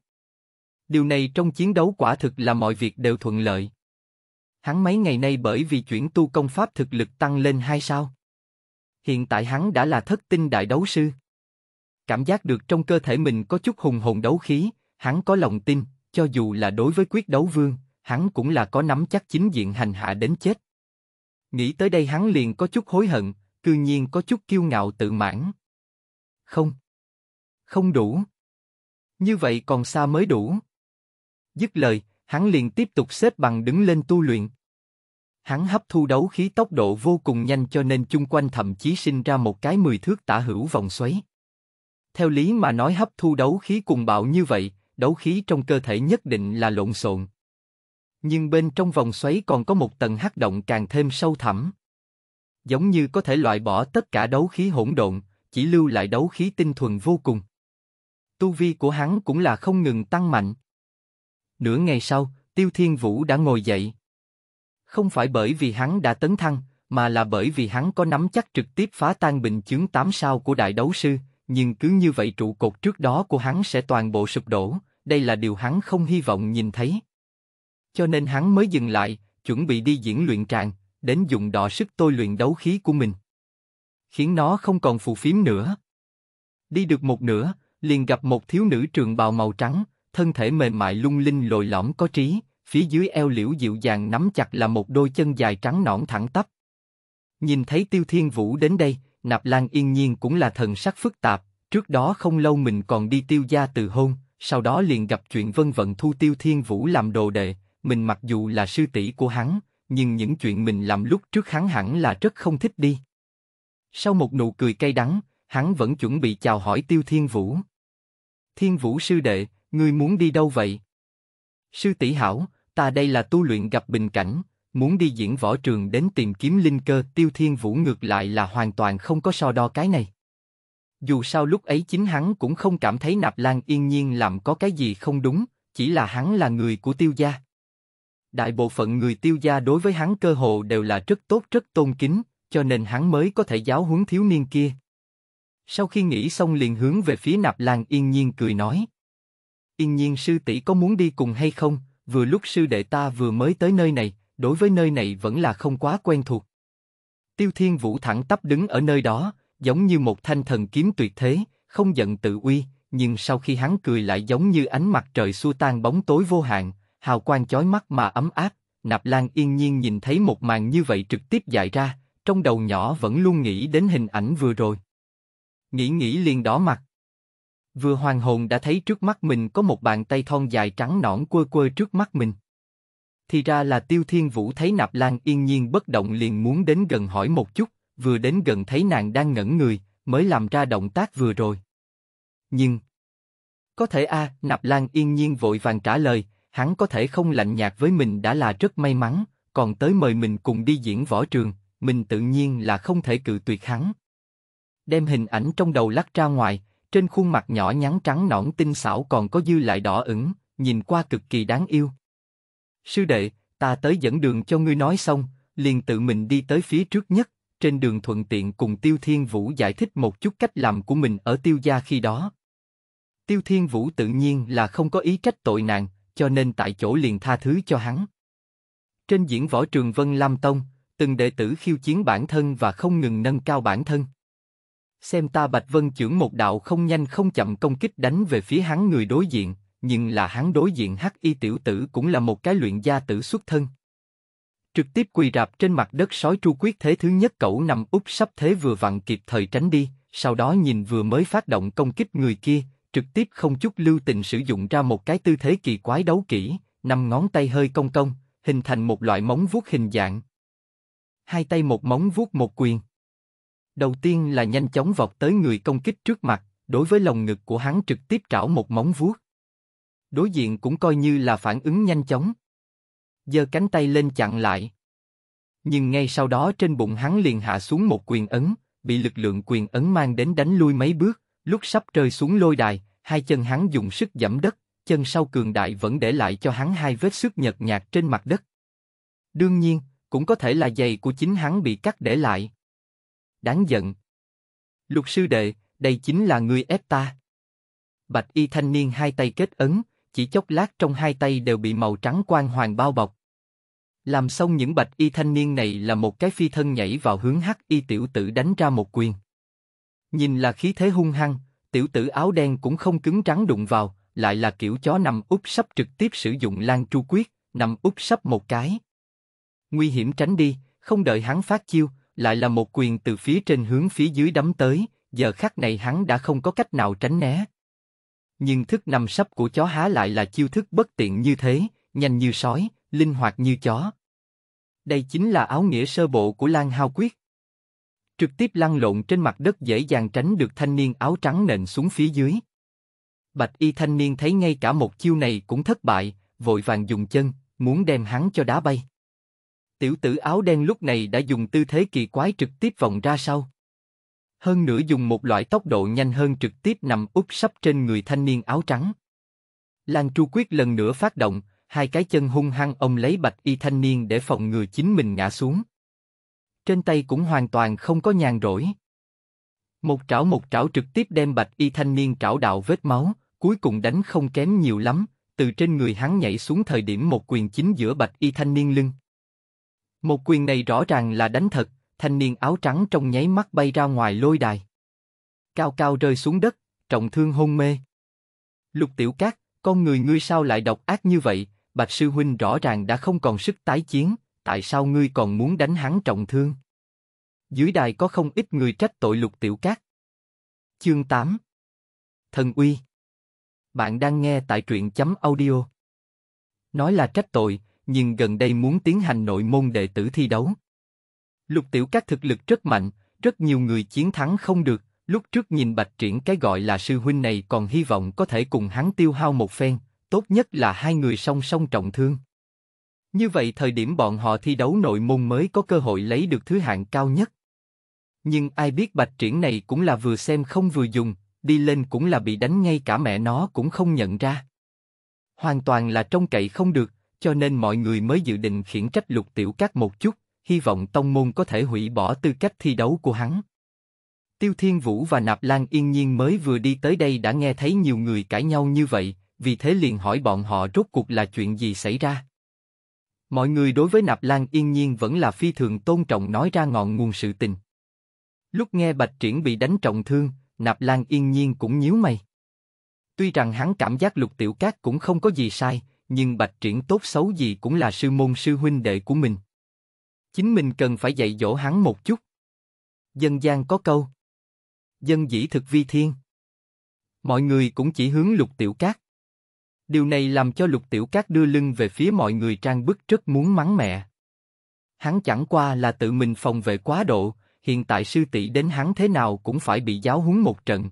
Điều này trong chiến đấu quả thực là mọi việc đều thuận lợi. Hắn mấy ngày nay bởi vì chuyển tu công pháp thực lực tăng lên hai sao. Hiện tại hắn đã là thất tinh đại đấu sư. Cảm giác được trong cơ thể mình có chút hùng hồn đấu khí, hắn có lòng tin, cho dù là đối với quyết đấu vương, hắn cũng là có nắm chắc chính diện hành hạ đến chết. Nghĩ tới đây hắn liền có chút hối hận, cư nhiên có chút kiêu ngạo tự mãn. Không. Không đủ. Như vậy còn xa mới đủ. Dứt lời, hắn liền tiếp tục xếp bằng đứng lên tu luyện. Hắn hấp thu đấu khí tốc độ vô cùng nhanh cho nên chung quanh thậm chí sinh ra một cái mười thước tả hữu vòng xoáy. Theo lý mà nói hấp thu đấu khí cùng bạo như vậy, đấu khí trong cơ thể nhất định là lộn xộn. Nhưng bên trong vòng xoáy còn có một tầng hắc động càng thêm sâu thẳm. Giống như có thể loại bỏ tất cả đấu khí hỗn độn, chỉ lưu lại đấu khí tinh thuần vô cùng. Tu vi của hắn cũng là không ngừng tăng mạnh. Nửa ngày sau, Tiêu Thiên Vũ đã ngồi dậy. Không phải bởi vì hắn đã tấn thăng, mà là bởi vì hắn có nắm chắc trực tiếp phá tan bình chướng tám sao của đại đấu sư, nhưng cứ như vậy trụ cột trước đó của hắn sẽ toàn bộ sụp đổ, đây là điều hắn không hy vọng nhìn thấy. Cho nên hắn mới dừng lại, chuẩn bị đi diễn luyện tràng, đến dùng đọ sức tôi luyện đấu khí của mình. Khiến nó không còn phù phím nữa. Đi được một nửa, liền gặp một thiếu nữ trường bào màu trắng, thân thể mềm mại lung linh lồi lõm có trí, phía dưới eo liễu dịu dàng nắm chặt là một đôi chân dài trắng nõn thẳng tắp. Nhìn thấy Tiêu Thiên Vũ đến đây, Nạp Lan yên nhiên cũng là thần sắc phức tạp, trước đó không lâu mình còn đi tiêu gia từ hôn, sau đó liền gặp chuyện vân vận thu Tiêu Thiên Vũ làm đồ đệ, mình mặc dù là sư tỷ của hắn, nhưng những chuyện mình làm lúc trước hắn hẳn là rất không thích đi. Sau một nụ cười cay đắng, hắn vẫn chuẩn bị chào hỏi Tiêu Thiên Vũ. Thiên Vũ sư đệ, Ngươi muốn đi đâu vậy? Sư tỷ hảo, ta đây là tu luyện gặp bình cảnh, muốn đi diễn võ trường đến tìm kiếm linh cơ tiêu thiên vũ ngược lại là hoàn toàn không có so đo cái này. Dù sao lúc ấy chính hắn cũng không cảm thấy nạp lan yên nhiên làm có cái gì không đúng, chỉ là hắn là người của tiêu gia. Đại bộ phận người tiêu gia đối với hắn cơ hồ đều là rất tốt rất tôn kính, cho nên hắn mới có thể giáo huấn thiếu niên kia. Sau khi nghĩ xong liền hướng về phía nạp lan yên nhiên cười nói, Yên nhiên sư tỷ có muốn đi cùng hay không, vừa lúc sư đệ ta vừa mới tới nơi này, đối với nơi này vẫn là không quá quen thuộc. Tiêu Thiên Vũ thẳng tắp đứng ở nơi đó, giống như một thanh thần kiếm tuyệt thế, không giận tự uy, nhưng sau khi hắn cười lại giống như ánh mặt trời xua tan bóng tối vô hạn, hào quang chói mắt mà ấm áp. Nạp Lan yên nhiên nhìn thấy một màn như vậy trực tiếp dại ra, trong đầu nhỏ vẫn luôn nghĩ đến hình ảnh vừa rồi. Nghĩ nghĩ liền đỏ mặt. Vừa hoàng hồn đã thấy trước mắt mình có một bàn tay thon dài trắng nõn quơ quơ trước mắt mình. Thì ra là Tiêu Thiên Vũ thấy Nạp Lan yên nhiên bất động liền muốn đến gần hỏi một chút, vừa đến gần thấy nàng đang ngẩn người, mới làm ra động tác vừa rồi. Nhưng... Có thể a Nạp Lan yên nhiên vội vàng trả lời, hắn có thể không lạnh nhạt với mình đã là rất may mắn, còn tới mời mình cùng đi diễn võ trường, mình tự nhiên là không thể cự tuyệt hắn. Đem hình ảnh trong đầu lắc ra ngoài, trên khuôn mặt nhỏ nhắn trắng nõn tinh xảo còn có dư lại đỏ ửng, nhìn qua cực kỳ đáng yêu. Sư đệ, ta tới dẫn đường cho ngươi nói xong, liền tự mình đi tới phía trước nhất, trên đường thuận tiện cùng Tiêu Thiên Vũ giải thích một chút cách làm của mình ở Tiêu gia khi đó. Tiêu Thiên Vũ tự nhiên là không có ý trách tội nàng, cho nên tại chỗ liền tha thứ cho hắn. Trên diễn võ trường Vân Lam Tông, từng đệ tử khiêu chiến bản thân và không ngừng nâng cao bản thân xem ta Bạch Vân trưởng một đạo không nhanh không chậm công kích đánh về phía hắn người đối diện, nhưng là hắn đối diện hắc y tiểu tử cũng là một cái luyện gia tử xuất thân. Trực tiếp quỳ rạp trên mặt đất sói tru quyết thế thứ nhất cậu nằm úp sắp thế vừa vặn kịp thời tránh đi, sau đó nhìn vừa mới phát động công kích người kia, trực tiếp không chút lưu tình sử dụng ra một cái tư thế kỳ quái đấu kỹ, năm ngón tay hơi cong cong, hình thành một loại móng vuốt hình dạng. Hai tay một móng vuốt một quyền. Đầu tiên là nhanh chóng vọt tới người công kích trước mặt, đối với lồng ngực của hắn trực tiếp trảo một móng vuốt. Đối diện cũng coi như là phản ứng nhanh chóng. Giơ cánh tay lên chặn lại. Nhưng ngay sau đó trên bụng hắn liền hạ xuống một quyền ấn, bị lực lượng quyền ấn mang đến đánh lui mấy bước, lúc sắp rơi xuống lôi đài, hai chân hắn dùng sức giẫm đất, chân sau cường đại vẫn để lại cho hắn hai vết xước nhợt nhạt trên mặt đất. Đương nhiên, cũng có thể là giày của chính hắn bị cắt để lại, đáng giận. Lục sư đệ, đây chính là người ép ta. Bạch y thanh niên hai tay kết ấn, chỉ chốc lát trong hai tay đều bị màu trắng quang hoàng bao bọc. Làm xong những bạch y thanh niên này là một cái phi thân nhảy vào hướng hắc y tiểu tử đánh ra một quyền. Nhìn là khí thế hung hăng, tiểu tử áo đen cũng không cứng trắng đụng vào, lại là kiểu chó nằm úp sắp trực tiếp sử dụng lan tru quyết, nằm úp sắp một cái. Nguy hiểm tránh đi, không đợi hắn phát chiêu, lại là một quyền từ phía trên hướng phía dưới đấm tới, giờ khắc này hắn đã không có cách nào tránh né. Nhưng thức nằm sấp của chó há lại là chiêu thức bất tiện như thế, nhanh như sói, linh hoạt như chó. Đây chính là áo nghĩa sơ bộ của Lan Hao Quyết. Trực tiếp lăn lộn trên mặt đất dễ dàng tránh được thanh niên áo trắng nện xuống phía dưới. Bạch y thanh niên thấy ngay cả một chiêu này cũng thất bại, vội vàng dùng chân, muốn đem hắn cho đá bay tiểu tử áo đen lúc này đã dùng tư thế kỳ quái trực tiếp vòng ra sau. Hơn nữa dùng một loại tốc độ nhanh hơn trực tiếp nằm úp sắp trên người thanh niên áo trắng. Lan Chu Quyết lần nữa phát động, hai cái chân hung hăng ông lấy bạch y thanh niên để phòng ngừa chính mình ngã xuống. Trên tay cũng hoàn toàn không có nhàn rỗi. Một trảo một trảo trực tiếp đem bạch y thanh niên trảo đạo vết máu, cuối cùng đánh không kém nhiều lắm, từ trên người hắn nhảy xuống thời điểm một quyền chính giữa bạch y thanh niên lưng. Một quyền này rõ ràng là đánh thật, thanh niên áo trắng trong nháy mắt bay ra ngoài lôi đài. Cao cao rơi xuống đất, trọng thương hôn mê. Lục tiểu cát, con người ngươi sao lại độc ác như vậy, bạch sư huynh rõ ràng đã không còn sức tái chiến, tại sao ngươi còn muốn đánh hắn trọng thương? Dưới đài có không ít người trách tội lục tiểu cát. Chương 8 Thần uy Bạn đang nghe tại truyện chấm audio. Nói là trách tội, nhưng gần đây muốn tiến hành nội môn đệ tử thi đấu. Lục Tiểu các thực lực rất mạnh, rất nhiều người chiến thắng không được, lúc trước nhìn Bạch Triển cái gọi là sư huynh này còn hy vọng có thể cùng hắn tiêu hao một phen, tốt nhất là hai người song song trọng thương. Như vậy thời điểm bọn họ thi đấu nội môn mới có cơ hội lấy được thứ hạng cao nhất. Nhưng ai biết Bạch Triển này cũng là vừa xem không vừa dùng, đi lên cũng là bị đánh ngay cả mẹ nó cũng không nhận ra. Hoàn toàn là trông cậy không được, cho nên mọi người mới dự định khiển trách lục tiểu cát một chút, hy vọng tông môn có thể hủy bỏ tư cách thi đấu của hắn. Tiêu Thiên Vũ và Nạp Lan yên nhiên mới vừa đi tới đây đã nghe thấy nhiều người cãi nhau như vậy, vì thế liền hỏi bọn họ rốt cuộc là chuyện gì xảy ra. Mọi người đối với Nạp Lan yên nhiên vẫn là phi thường tôn trọng nói ra ngọn nguồn sự tình. Lúc nghe Bạch Triển bị đánh trọng thương, Nạp Lan yên nhiên cũng nhíu mày. Tuy rằng hắn cảm giác lục tiểu cát cũng không có gì sai, nhưng Bạch Triển tốt xấu gì cũng là sư môn sư huynh đệ của mình. Chính mình cần phải dạy dỗ hắn một chút. Dân gian có câu. Dân dĩ thực vi thiên. Mọi người cũng chỉ hướng lục tiểu cát. Điều này làm cho lục tiểu cát đưa lưng về phía mọi người trang bức rất muốn mắng mẹ. Hắn chẳng qua là tự mình phòng vệ quá độ, hiện tại sư tỷ đến hắn thế nào cũng phải bị giáo huấn một trận.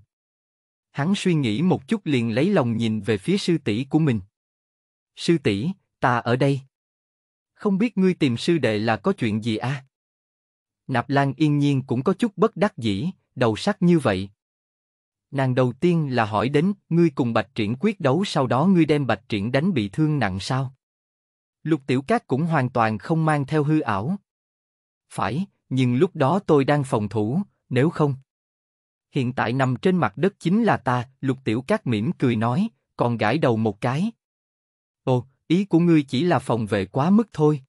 Hắn suy nghĩ một chút liền lấy lòng nhìn về phía sư tỷ của mình sư tỷ, ta ở đây. Không biết ngươi tìm sư đệ là có chuyện gì a? À? Nạp Lan yên nhiên cũng có chút bất đắc dĩ, đầu sắc như vậy. Nàng đầu tiên là hỏi đến, ngươi cùng Bạch Triển quyết đấu sau đó ngươi đem Bạch Triển đánh bị thương nặng sao? Lục Tiểu Cát cũng hoàn toàn không mang theo hư ảo. Phải, nhưng lúc đó tôi đang phòng thủ, nếu không. Hiện tại nằm trên mặt đất chính là ta, Lục Tiểu Cát mỉm cười nói, còn gãi đầu một cái ý của ngươi chỉ là phòng vệ quá mức thôi.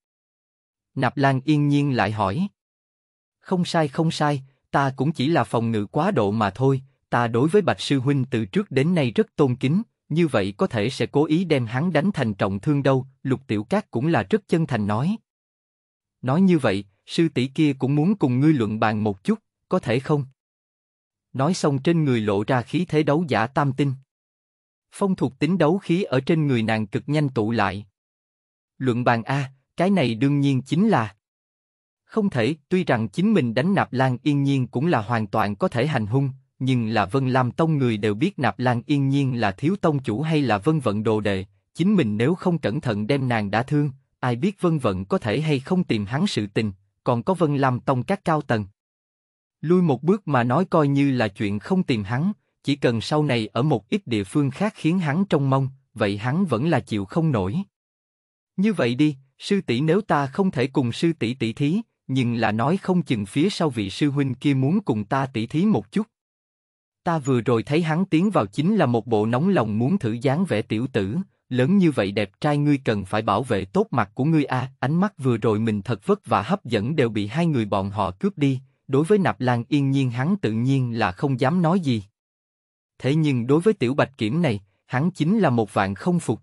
Nạp Lan yên nhiên lại hỏi. Không sai không sai, ta cũng chỉ là phòng ngự quá độ mà thôi, ta đối với Bạch Sư Huynh từ trước đến nay rất tôn kính, như vậy có thể sẽ cố ý đem hắn đánh thành trọng thương đâu, Lục Tiểu Cát cũng là rất chân thành nói. Nói như vậy, sư tỷ kia cũng muốn cùng ngươi luận bàn một chút, có thể không? Nói xong trên người lộ ra khí thế đấu giả tam tinh phong thuộc tính đấu khí ở trên người nàng cực nhanh tụ lại. Luận bàn A, cái này đương nhiên chính là không thể, tuy rằng chính mình đánh Nạp Lan Yên Nhiên cũng là hoàn toàn có thể hành hung, nhưng là Vân Lam Tông người đều biết Nạp Lan Yên Nhiên là thiếu tông chủ hay là Vân Vận đồ đệ, chính mình nếu không cẩn thận đem nàng đã thương, ai biết Vân Vận có thể hay không tìm hắn sự tình, còn có Vân Lam Tông các cao tầng. Lui một bước mà nói coi như là chuyện không tìm hắn, chỉ cần sau này ở một ít địa phương khác khiến hắn trông mong, vậy hắn vẫn là chịu không nổi. Như vậy đi, sư tỷ nếu ta không thể cùng sư tỷ tỷ thí, nhưng là nói không chừng phía sau vị sư huynh kia muốn cùng ta tỷ thí một chút. Ta vừa rồi thấy hắn tiến vào chính là một bộ nóng lòng muốn thử dáng vẻ tiểu tử, lớn như vậy đẹp trai ngươi cần phải bảo vệ tốt mặt của ngươi a. ánh mắt vừa rồi mình thật vất vả hấp dẫn đều bị hai người bọn họ cướp đi. Đối với Nạp Lan yên nhiên hắn tự nhiên là không dám nói gì. Thế nhưng đối với Tiểu Bạch Kiểm này, hắn chính là một vạn không phục.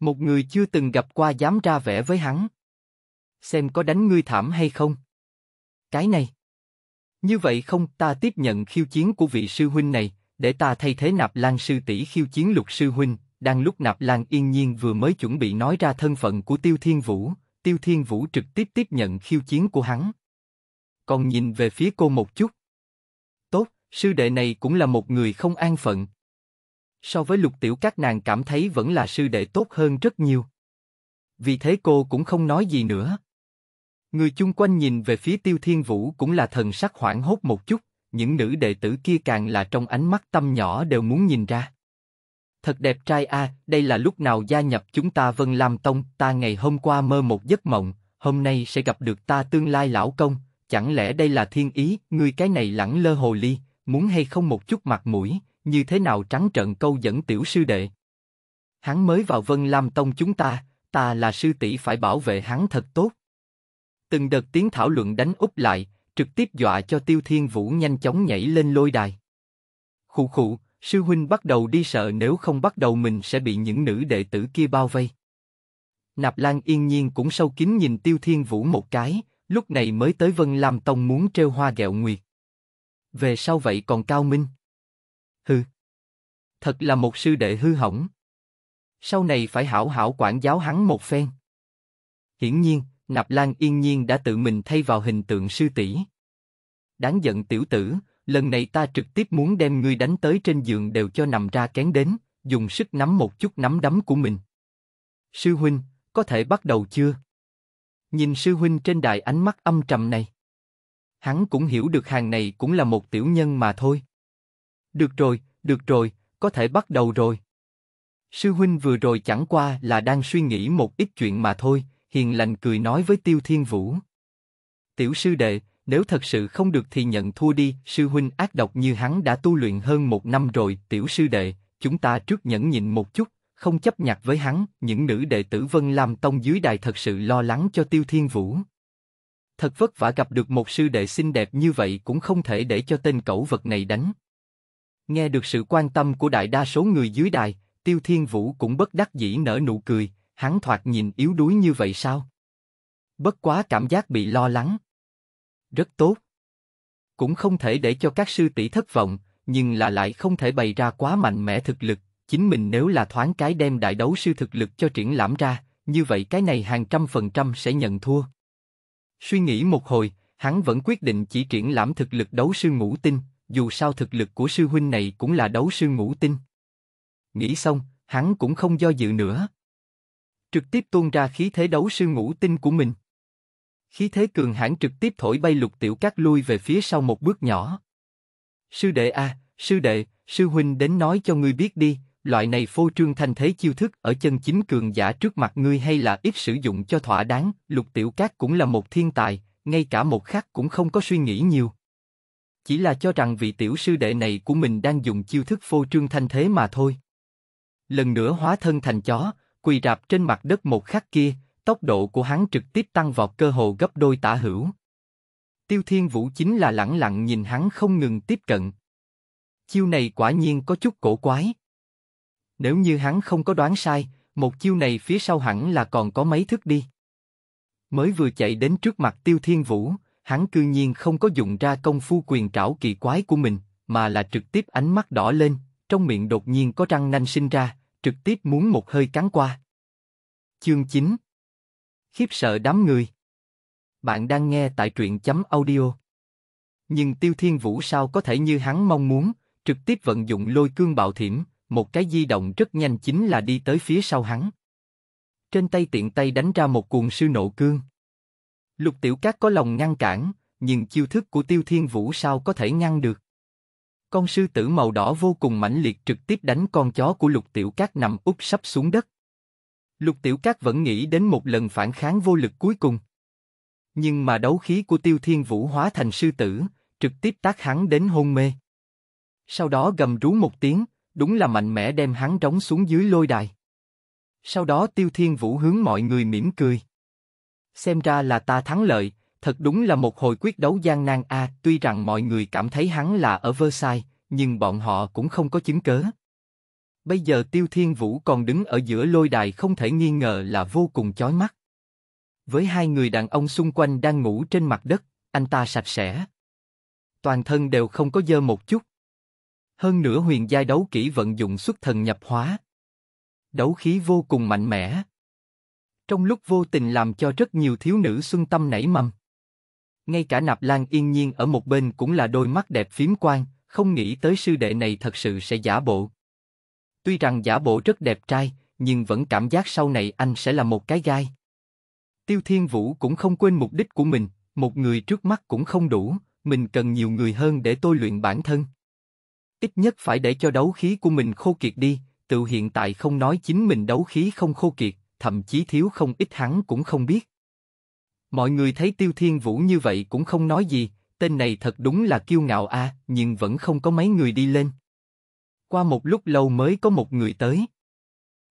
Một người chưa từng gặp qua dám ra vẻ với hắn. Xem có đánh ngươi thảm hay không. Cái này. Như vậy không ta tiếp nhận khiêu chiến của vị sư huynh này, để ta thay thế nạp lan sư tỷ khiêu chiến lục sư huynh. Đang lúc nạp lan yên nhiên vừa mới chuẩn bị nói ra thân phận của Tiêu Thiên Vũ, Tiêu Thiên Vũ trực tiếp tiếp nhận khiêu chiến của hắn. Còn nhìn về phía cô một chút sư đệ này cũng là một người không an phận. So với lục tiểu các nàng cảm thấy vẫn là sư đệ tốt hơn rất nhiều. Vì thế cô cũng không nói gì nữa. Người chung quanh nhìn về phía tiêu thiên vũ cũng là thần sắc hoảng hốt một chút, những nữ đệ tử kia càng là trong ánh mắt tâm nhỏ đều muốn nhìn ra. Thật đẹp trai a, à, đây là lúc nào gia nhập chúng ta Vân Lam Tông, ta ngày hôm qua mơ một giấc mộng, hôm nay sẽ gặp được ta tương lai lão công, chẳng lẽ đây là thiên ý, ngươi cái này lẳng lơ hồ ly, muốn hay không một chút mặt mũi, như thế nào trắng trợn câu dẫn tiểu sư đệ. Hắn mới vào Vân Lam Tông chúng ta, ta là sư tỷ phải bảo vệ hắn thật tốt. Từng đợt tiếng thảo luận đánh úp lại, trực tiếp dọa cho Tiêu Thiên Vũ nhanh chóng nhảy lên lôi đài. Khụ khụ, sư huynh bắt đầu đi sợ nếu không bắt đầu mình sẽ bị những nữ đệ tử kia bao vây. Nạp Lan yên nhiên cũng sâu kín nhìn Tiêu Thiên Vũ một cái, lúc này mới tới Vân Lam Tông muốn treo hoa gẹo nguyệt. Về sau vậy còn cao minh. Hừ. Thật là một sư đệ hư hỏng. Sau này phải hảo hảo quản giáo hắn một phen. Hiển nhiên, Nạp Lan yên nhiên đã tự mình thay vào hình tượng sư tỷ. Đáng giận tiểu tử, lần này ta trực tiếp muốn đem ngươi đánh tới trên giường đều cho nằm ra kén đến, dùng sức nắm một chút nắm đấm của mình. Sư huynh, có thể bắt đầu chưa? Nhìn sư huynh trên đài ánh mắt âm trầm này hắn cũng hiểu được hàng này cũng là một tiểu nhân mà thôi. Được rồi, được rồi, có thể bắt đầu rồi. Sư huynh vừa rồi chẳng qua là đang suy nghĩ một ít chuyện mà thôi, hiền lành cười nói với Tiêu Thiên Vũ. Tiểu sư đệ, nếu thật sự không được thì nhận thua đi, sư huynh ác độc như hắn đã tu luyện hơn một năm rồi, tiểu sư đệ, chúng ta trước nhẫn nhịn một chút, không chấp nhặt với hắn, những nữ đệ tử Vân Lam Tông dưới đài thật sự lo lắng cho Tiêu Thiên Vũ thật vất vả gặp được một sư đệ xinh đẹp như vậy cũng không thể để cho tên cẩu vật này đánh. Nghe được sự quan tâm của đại đa số người dưới đài, Tiêu Thiên Vũ cũng bất đắc dĩ nở nụ cười, hắn thoạt nhìn yếu đuối như vậy sao? Bất quá cảm giác bị lo lắng. Rất tốt. Cũng không thể để cho các sư tỷ thất vọng, nhưng là lại không thể bày ra quá mạnh mẽ thực lực, chính mình nếu là thoáng cái đem đại đấu sư thực lực cho triển lãm ra, như vậy cái này hàng trăm phần trăm sẽ nhận thua. Suy nghĩ một hồi, hắn vẫn quyết định chỉ triển lãm thực lực đấu sư ngũ tinh, dù sao thực lực của sư huynh này cũng là đấu sư ngũ tinh. Nghĩ xong, hắn cũng không do dự nữa. Trực tiếp tuôn ra khí thế đấu sư ngũ tinh của mình. Khí thế cường hãn trực tiếp thổi bay lục tiểu cát lui về phía sau một bước nhỏ. Sư đệ a, à, sư đệ, sư huynh đến nói cho ngươi biết đi, loại này phô trương thanh thế chiêu thức ở chân chính cường giả trước mặt ngươi hay là ít sử dụng cho thỏa đáng, lục tiểu cát cũng là một thiên tài, ngay cả một khắc cũng không có suy nghĩ nhiều. Chỉ là cho rằng vị tiểu sư đệ này của mình đang dùng chiêu thức phô trương thanh thế mà thôi. Lần nữa hóa thân thành chó, quỳ rạp trên mặt đất một khắc kia, tốc độ của hắn trực tiếp tăng vào cơ hồ gấp đôi tả hữu. Tiêu Thiên Vũ chính là lẳng lặng nhìn hắn không ngừng tiếp cận. Chiêu này quả nhiên có chút cổ quái. Nếu như hắn không có đoán sai, một chiêu này phía sau hẳn là còn có mấy thước đi. Mới vừa chạy đến trước mặt Tiêu Thiên Vũ, hắn cư nhiên không có dùng ra công phu quyền trảo kỳ quái của mình, mà là trực tiếp ánh mắt đỏ lên, trong miệng đột nhiên có răng nanh sinh ra, trực tiếp muốn một hơi cắn qua. Chương 9 Khiếp sợ đám người Bạn đang nghe tại truyện chấm audio Nhưng Tiêu Thiên Vũ sao có thể như hắn mong muốn, trực tiếp vận dụng lôi cương bạo thiểm, một cái di động rất nhanh chính là đi tới phía sau hắn. Trên tay tiện tay đánh ra một cuồng sư nộ cương. Lục tiểu cát có lòng ngăn cản, nhưng chiêu thức của tiêu thiên vũ sao có thể ngăn được. Con sư tử màu đỏ vô cùng mãnh liệt trực tiếp đánh con chó của lục tiểu cát nằm úp sắp xuống đất. Lục tiểu cát vẫn nghĩ đến một lần phản kháng vô lực cuối cùng. Nhưng mà đấu khí của tiêu thiên vũ hóa thành sư tử, trực tiếp tác hắn đến hôn mê. Sau đó gầm rú một tiếng, đúng là mạnh mẽ đem hắn trống xuống dưới lôi đài. Sau đó Tiêu Thiên Vũ hướng mọi người mỉm cười. Xem ra là ta thắng lợi, thật đúng là một hồi quyết đấu gian nan a. tuy rằng mọi người cảm thấy hắn là ở Versailles, nhưng bọn họ cũng không có chứng cớ. Bây giờ Tiêu Thiên Vũ còn đứng ở giữa lôi đài không thể nghi ngờ là vô cùng chói mắt. Với hai người đàn ông xung quanh đang ngủ trên mặt đất, anh ta sạch sẽ. Toàn thân đều không có dơ một chút. Hơn nữa huyền giai đấu kỹ vận dụng xuất thần nhập hóa. Đấu khí vô cùng mạnh mẽ. Trong lúc vô tình làm cho rất nhiều thiếu nữ xuân tâm nảy mầm. Ngay cả nạp lan yên nhiên ở một bên cũng là đôi mắt đẹp phiếm quan không nghĩ tới sư đệ này thật sự sẽ giả bộ. Tuy rằng giả bộ rất đẹp trai, nhưng vẫn cảm giác sau này anh sẽ là một cái gai. Tiêu Thiên Vũ cũng không quên mục đích của mình, một người trước mắt cũng không đủ, mình cần nhiều người hơn để tôi luyện bản thân. Ít nhất phải để cho đấu khí của mình khô kiệt đi, tự hiện tại không nói chính mình đấu khí không khô kiệt, thậm chí thiếu không ít hắn cũng không biết. Mọi người thấy Tiêu Thiên Vũ như vậy cũng không nói gì, tên này thật đúng là kiêu ngạo a, nhưng vẫn không có mấy người đi lên. Qua một lúc lâu mới có một người tới.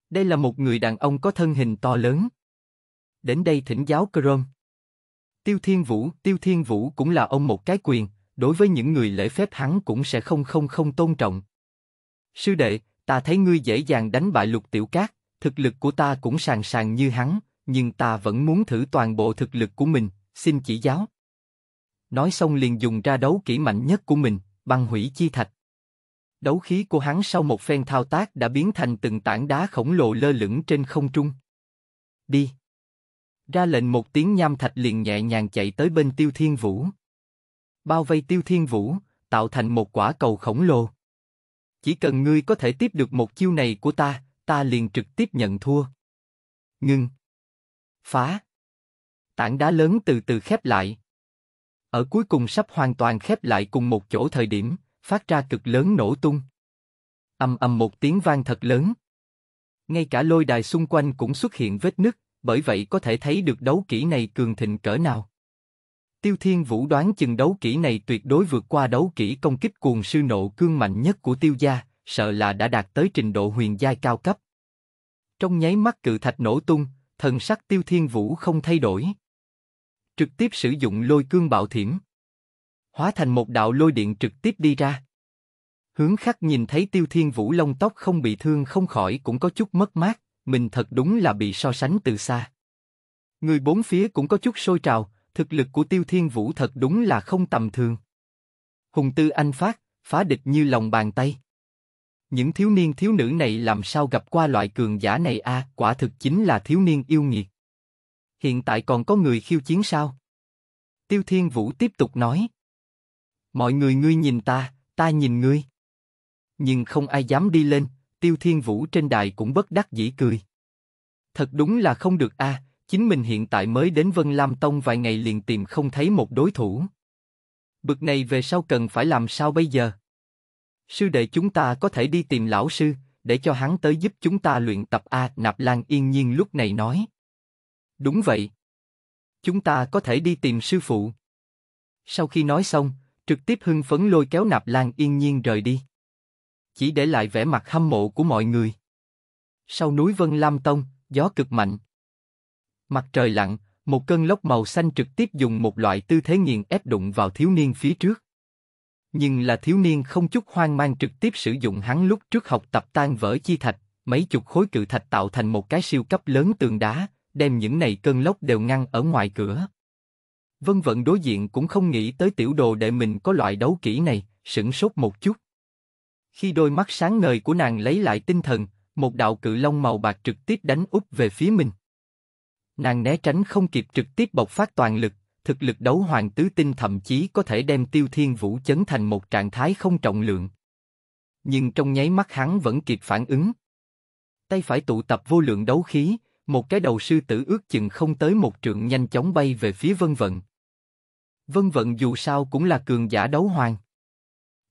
Đây là một người đàn ông có thân hình to lớn. Đến đây thỉnh giáo Crom. Tiêu Thiên Vũ, Tiêu Thiên Vũ cũng là ông một cái quyền, đối với những người lễ phép hắn cũng sẽ không không không tôn trọng. Sư đệ, ta thấy ngươi dễ dàng đánh bại lục tiểu cát, thực lực của ta cũng sàng sàng như hắn, nhưng ta vẫn muốn thử toàn bộ thực lực của mình, xin chỉ giáo. Nói xong liền dùng ra đấu kỹ mạnh nhất của mình, băng hủy chi thạch. Đấu khí của hắn sau một phen thao tác đã biến thành từng tảng đá khổng lồ lơ lửng trên không trung. Đi! Ra lệnh một tiếng nham thạch liền nhẹ nhàng chạy tới bên tiêu thiên vũ bao vây Tiêu Thiên Vũ, tạo thành một quả cầu khổng lồ. Chỉ cần ngươi có thể tiếp được một chiêu này của ta, ta liền trực tiếp nhận thua. Ngưng. Phá. Tảng đá lớn từ từ khép lại. Ở cuối cùng sắp hoàn toàn khép lại cùng một chỗ thời điểm, phát ra cực lớn nổ tung. Âm âm một tiếng vang thật lớn. Ngay cả lôi đài xung quanh cũng xuất hiện vết nứt, bởi vậy có thể thấy được đấu kỹ này cường thịnh cỡ nào. Tiêu Thiên Vũ đoán chừng đấu kỹ này tuyệt đối vượt qua đấu kỹ công kích cuồng sư nộ cương mạnh nhất của tiêu gia, sợ là đã đạt tới trình độ huyền giai cao cấp. Trong nháy mắt cự thạch nổ tung, thần sắc Tiêu Thiên Vũ không thay đổi. Trực tiếp sử dụng lôi cương bạo thiểm. Hóa thành một đạo lôi điện trực tiếp đi ra. Hướng khắc nhìn thấy Tiêu Thiên Vũ lông tóc không bị thương không khỏi cũng có chút mất mát, mình thật đúng là bị so sánh từ xa. Người bốn phía cũng có chút sôi trào, Thực lực của Tiêu Thiên Vũ thật đúng là không tầm thường. Hùng Tư Anh phát, phá địch như lòng bàn tay. Những thiếu niên thiếu nữ này làm sao gặp qua loại cường giả này a? À, quả thực chính là thiếu niên yêu nghiệt. Hiện tại còn có người khiêu chiến sao? Tiêu Thiên Vũ tiếp tục nói. Mọi người ngươi nhìn ta, ta nhìn ngươi. Nhưng không ai dám đi lên, Tiêu Thiên Vũ trên đài cũng bất đắc dĩ cười. Thật đúng là không được a, à, chính mình hiện tại mới đến Vân Lam Tông vài ngày liền tìm không thấy một đối thủ. Bực này về sau cần phải làm sao bây giờ? Sư đệ chúng ta có thể đi tìm lão sư, để cho hắn tới giúp chúng ta luyện tập A Nạp Lan yên nhiên lúc này nói. Đúng vậy. Chúng ta có thể đi tìm sư phụ. Sau khi nói xong, trực tiếp hưng phấn lôi kéo Nạp Lan yên nhiên rời đi. Chỉ để lại vẻ mặt hâm mộ của mọi người. Sau núi Vân Lam Tông, gió cực mạnh, Mặt trời lặn, một cơn lốc màu xanh trực tiếp dùng một loại tư thế nghiền ép đụng vào thiếu niên phía trước. Nhưng là thiếu niên không chút hoang mang trực tiếp sử dụng hắn lúc trước học tập tan vỡ chi thạch, mấy chục khối cự thạch tạo thành một cái siêu cấp lớn tường đá, đem những này cơn lốc đều ngăn ở ngoài cửa. Vân vận đối diện cũng không nghĩ tới tiểu đồ để mình có loại đấu kỹ này, sững sốt một chút. Khi đôi mắt sáng ngời của nàng lấy lại tinh thần, một đạo cự long màu bạc trực tiếp đánh úp về phía mình. Nàng né tránh không kịp trực tiếp bộc phát toàn lực, thực lực đấu hoàng tứ tinh thậm chí có thể đem tiêu thiên vũ chấn thành một trạng thái không trọng lượng. Nhưng trong nháy mắt hắn vẫn kịp phản ứng. Tay phải tụ tập vô lượng đấu khí, một cái đầu sư tử ước chừng không tới một trượng nhanh chóng bay về phía vân vận. Vân vận dù sao cũng là cường giả đấu hoàng.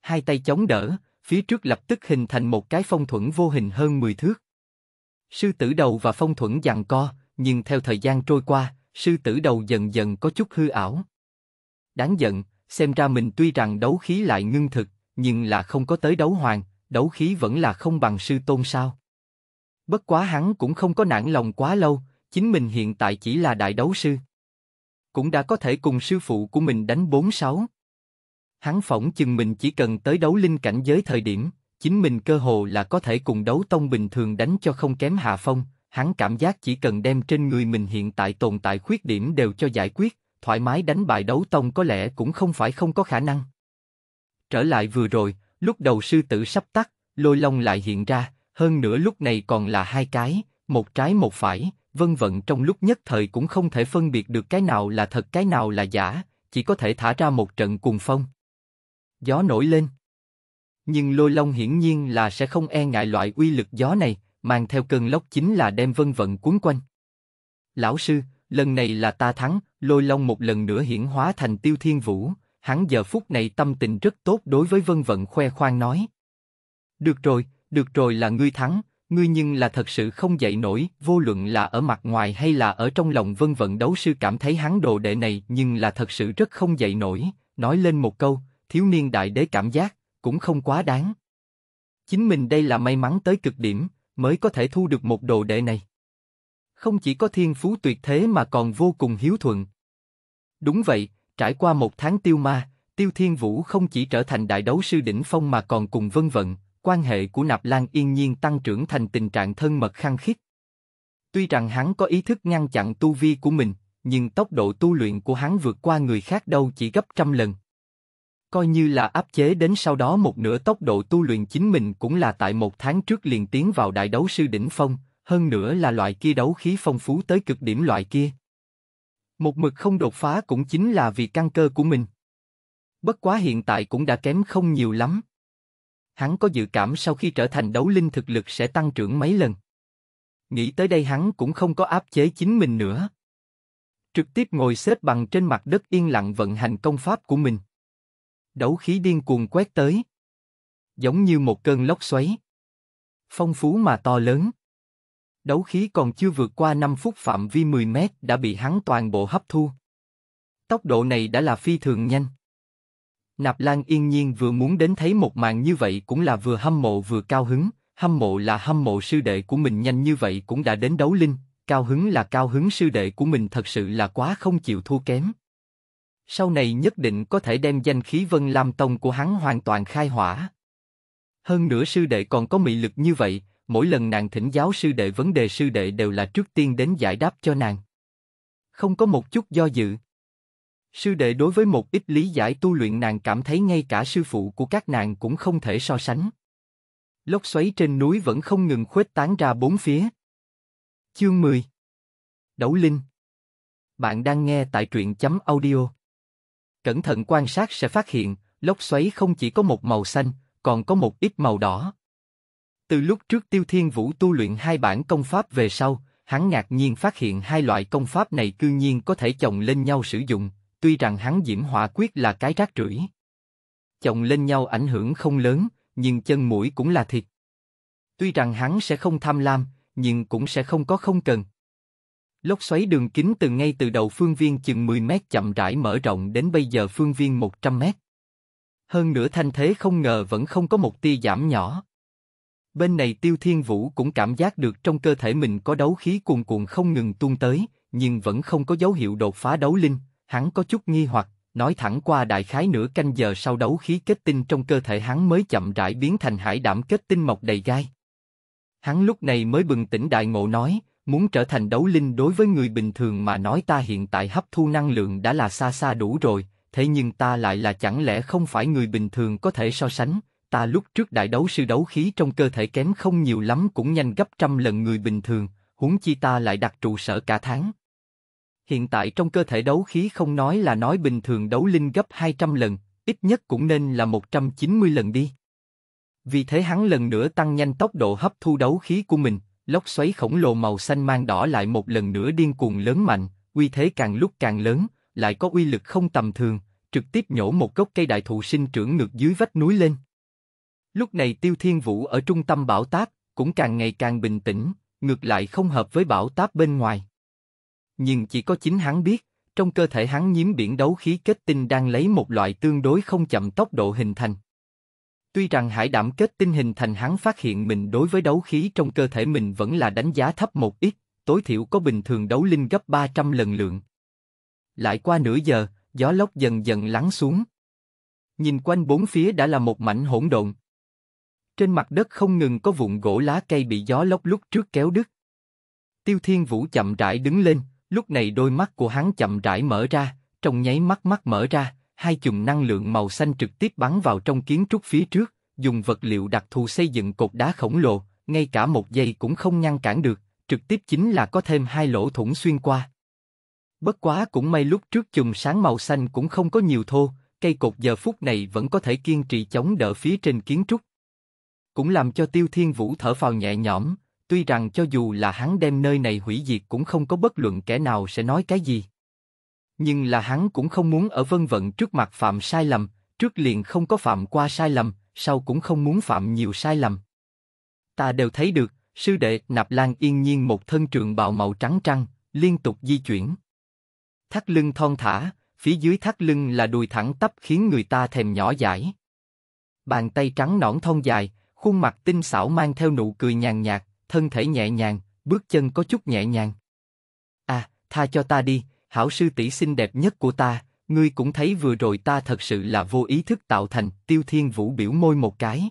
Hai tay chống đỡ, phía trước lập tức hình thành một cái phong thuẫn vô hình hơn 10 thước. Sư tử đầu và phong thuẫn giằng co, nhưng theo thời gian trôi qua, sư tử đầu dần dần có chút hư ảo. Đáng giận, xem ra mình tuy rằng đấu khí lại ngưng thực, nhưng là không có tới đấu hoàng, đấu khí vẫn là không bằng sư tôn sao. Bất quá hắn cũng không có nản lòng quá lâu, chính mình hiện tại chỉ là đại đấu sư. Cũng đã có thể cùng sư phụ của mình đánh 4-6. Hắn phỏng chừng mình chỉ cần tới đấu linh cảnh giới thời điểm, chính mình cơ hồ là có thể cùng đấu tông bình thường đánh cho không kém hạ phong, hắn cảm giác chỉ cần đem trên người mình hiện tại tồn tại khuyết điểm đều cho giải quyết, thoải mái đánh bại đấu tông có lẽ cũng không phải không có khả năng. Trở lại vừa rồi, lúc đầu sư tử sắp tắt, lôi long lại hiện ra, hơn nữa lúc này còn là hai cái, một trái một phải, vân vận trong lúc nhất thời cũng không thể phân biệt được cái nào là thật cái nào là giả, chỉ có thể thả ra một trận cùng phong. Gió nổi lên. Nhưng lôi long hiển nhiên là sẽ không e ngại loại uy lực gió này, mang theo cơn lốc chính là đem vân vận cuốn quanh. Lão sư, lần này là ta thắng, lôi long một lần nữa hiển hóa thành tiêu thiên vũ, hắn giờ phút này tâm tình rất tốt đối với vân vận khoe khoang nói. Được rồi, được rồi là ngươi thắng, ngươi nhưng là thật sự không dậy nổi, vô luận là ở mặt ngoài hay là ở trong lòng vân vận đấu sư cảm thấy hắn đồ đệ này nhưng là thật sự rất không dậy nổi, nói lên một câu, thiếu niên đại đế cảm giác, cũng không quá đáng. Chính mình đây là may mắn tới cực điểm, mới có thể thu được một đồ đệ này. Không chỉ có thiên phú tuyệt thế mà còn vô cùng hiếu thuận. Đúng vậy, trải qua một tháng tiêu ma, Tiêu Thiên Vũ không chỉ trở thành đại đấu sư đỉnh phong mà còn cùng vân vận, quan hệ của Nạp Lan yên nhiên tăng trưởng thành tình trạng thân mật khăng khít. Tuy rằng hắn có ý thức ngăn chặn tu vi của mình, nhưng tốc độ tu luyện của hắn vượt qua người khác đâu chỉ gấp trăm lần coi như là áp chế đến sau đó một nửa tốc độ tu luyện chính mình cũng là tại một tháng trước liền tiến vào đại đấu sư đỉnh phong, hơn nữa là loại kia đấu khí phong phú tới cực điểm loại kia. Một mực không đột phá cũng chính là vì căn cơ của mình. Bất quá hiện tại cũng đã kém không nhiều lắm. Hắn có dự cảm sau khi trở thành đấu linh thực lực sẽ tăng trưởng mấy lần. Nghĩ tới đây hắn cũng không có áp chế chính mình nữa. Trực tiếp ngồi xếp bằng trên mặt đất yên lặng vận hành công pháp của mình. Đấu khí điên cuồng quét tới. Giống như một cơn lốc xoáy. Phong phú mà to lớn. Đấu khí còn chưa vượt qua 5 phút phạm vi 10 mét đã bị hắn toàn bộ hấp thu. Tốc độ này đã là phi thường nhanh. Nạp Lan yên nhiên vừa muốn đến thấy một màn như vậy cũng là vừa hâm mộ vừa cao hứng, hâm mộ là hâm mộ sư đệ của mình nhanh như vậy cũng đã đến đấu linh, cao hứng là cao hứng sư đệ của mình thật sự là quá không chịu thua kém sau này nhất định có thể đem danh khí Vân Lam Tông của hắn hoàn toàn khai hỏa. Hơn nữa sư đệ còn có mị lực như vậy, mỗi lần nàng thỉnh giáo sư đệ vấn đề sư đệ đều là trước tiên đến giải đáp cho nàng. Không có một chút do dự. Sư đệ đối với một ít lý giải tu luyện nàng cảm thấy ngay cả sư phụ của các nàng cũng không thể so sánh. Lốc xoáy trên núi vẫn không ngừng khuếch tán ra bốn phía. Chương 10 Đấu Linh Bạn đang nghe tại truyện chấm audio Cẩn thận quan sát sẽ phát hiện, lốc xoáy không chỉ có một màu xanh, còn có một ít màu đỏ. Từ lúc trước Tiêu Thiên Vũ tu luyện hai bản công pháp về sau, hắn ngạc nhiên phát hiện hai loại công pháp này cư nhiên có thể chồng lên nhau sử dụng, tuy rằng hắn diễm hỏa quyết là cái rác rưởi. Chồng lên nhau ảnh hưởng không lớn, nhưng chân mũi cũng là thịt. Tuy rằng hắn sẽ không tham lam, nhưng cũng sẽ không có không cần. Lốc xoáy đường kính từ ngay từ đầu phương viên chừng 10 mét chậm rãi mở rộng đến bây giờ phương viên 100 mét. Hơn nữa thanh thế không ngờ vẫn không có một tia giảm nhỏ. Bên này Tiêu Thiên Vũ cũng cảm giác được trong cơ thể mình có đấu khí cuồn cuộn không ngừng tuôn tới, nhưng vẫn không có dấu hiệu đột phá đấu linh, hắn có chút nghi hoặc, nói thẳng qua đại khái nửa canh giờ sau đấu khí kết tinh trong cơ thể hắn mới chậm rãi biến thành hải đảm kết tinh mọc đầy gai. Hắn lúc này mới bừng tỉnh đại ngộ nói, Muốn trở thành đấu linh đối với người bình thường mà nói ta hiện tại hấp thu năng lượng đã là xa xa đủ rồi, thế nhưng ta lại là chẳng lẽ không phải người bình thường có thể so sánh, ta lúc trước đại đấu sư đấu khí trong cơ thể kém không nhiều lắm cũng nhanh gấp trăm lần người bình thường, huống chi ta lại đặt trụ sở cả tháng. Hiện tại trong cơ thể đấu khí không nói là nói bình thường đấu linh gấp 200 lần, ít nhất cũng nên là 190 lần đi. Vì thế hắn lần nữa tăng nhanh tốc độ hấp thu đấu khí của mình, lốc xoáy khổng lồ màu xanh mang đỏ lại một lần nữa điên cuồng lớn mạnh, uy thế càng lúc càng lớn, lại có uy lực không tầm thường, trực tiếp nhổ một gốc cây đại thụ sinh trưởng ngược dưới vách núi lên. Lúc này Tiêu Thiên Vũ ở trung tâm bảo táp, cũng càng ngày càng bình tĩnh, ngược lại không hợp với bảo táp bên ngoài. Nhưng chỉ có chính hắn biết, trong cơ thể hắn nhiễm biển đấu khí kết tinh đang lấy một loại tương đối không chậm tốc độ hình thành. Tuy rằng hải đảm kết tinh hình thành hắn phát hiện mình đối với đấu khí trong cơ thể mình vẫn là đánh giá thấp một ít, tối thiểu có bình thường đấu linh gấp 300 lần lượng. Lại qua nửa giờ, gió lốc dần dần lắng xuống. Nhìn quanh bốn phía đã là một mảnh hỗn độn. Trên mặt đất không ngừng có vụn gỗ lá cây bị gió lốc lúc trước kéo đứt. Tiêu Thiên Vũ chậm rãi đứng lên, lúc này đôi mắt của hắn chậm rãi mở ra, trong nháy mắt mắt mở ra, hai chùm năng lượng màu xanh trực tiếp bắn vào trong kiến trúc phía trước, dùng vật liệu đặc thù xây dựng cột đá khổng lồ, ngay cả một giây cũng không ngăn cản được, trực tiếp chính là có thêm hai lỗ thủng xuyên qua. Bất quá cũng may lúc trước chùm sáng màu xanh cũng không có nhiều thô, cây cột giờ phút này vẫn có thể kiên trì chống đỡ phía trên kiến trúc. Cũng làm cho Tiêu Thiên Vũ thở phào nhẹ nhõm, tuy rằng cho dù là hắn đem nơi này hủy diệt cũng không có bất luận kẻ nào sẽ nói cái gì nhưng là hắn cũng không muốn ở vân vận trước mặt phạm sai lầm, trước liền không có phạm qua sai lầm, sau cũng không muốn phạm nhiều sai lầm. Ta đều thấy được, sư đệ Nạp Lan yên nhiên một thân trường bào màu trắng trăng, liên tục di chuyển. Thắt lưng thon thả, phía dưới thắt lưng là đùi thẳng tắp khiến người ta thèm nhỏ dãi. Bàn tay trắng nõn thon dài, khuôn mặt tinh xảo mang theo nụ cười nhàn nhạt, thân thể nhẹ nhàng, bước chân có chút nhẹ nhàng. À, tha cho ta đi, hảo sư tỷ xinh đẹp nhất của ta, ngươi cũng thấy vừa rồi ta thật sự là vô ý thức tạo thành, tiêu thiên vũ biểu môi một cái.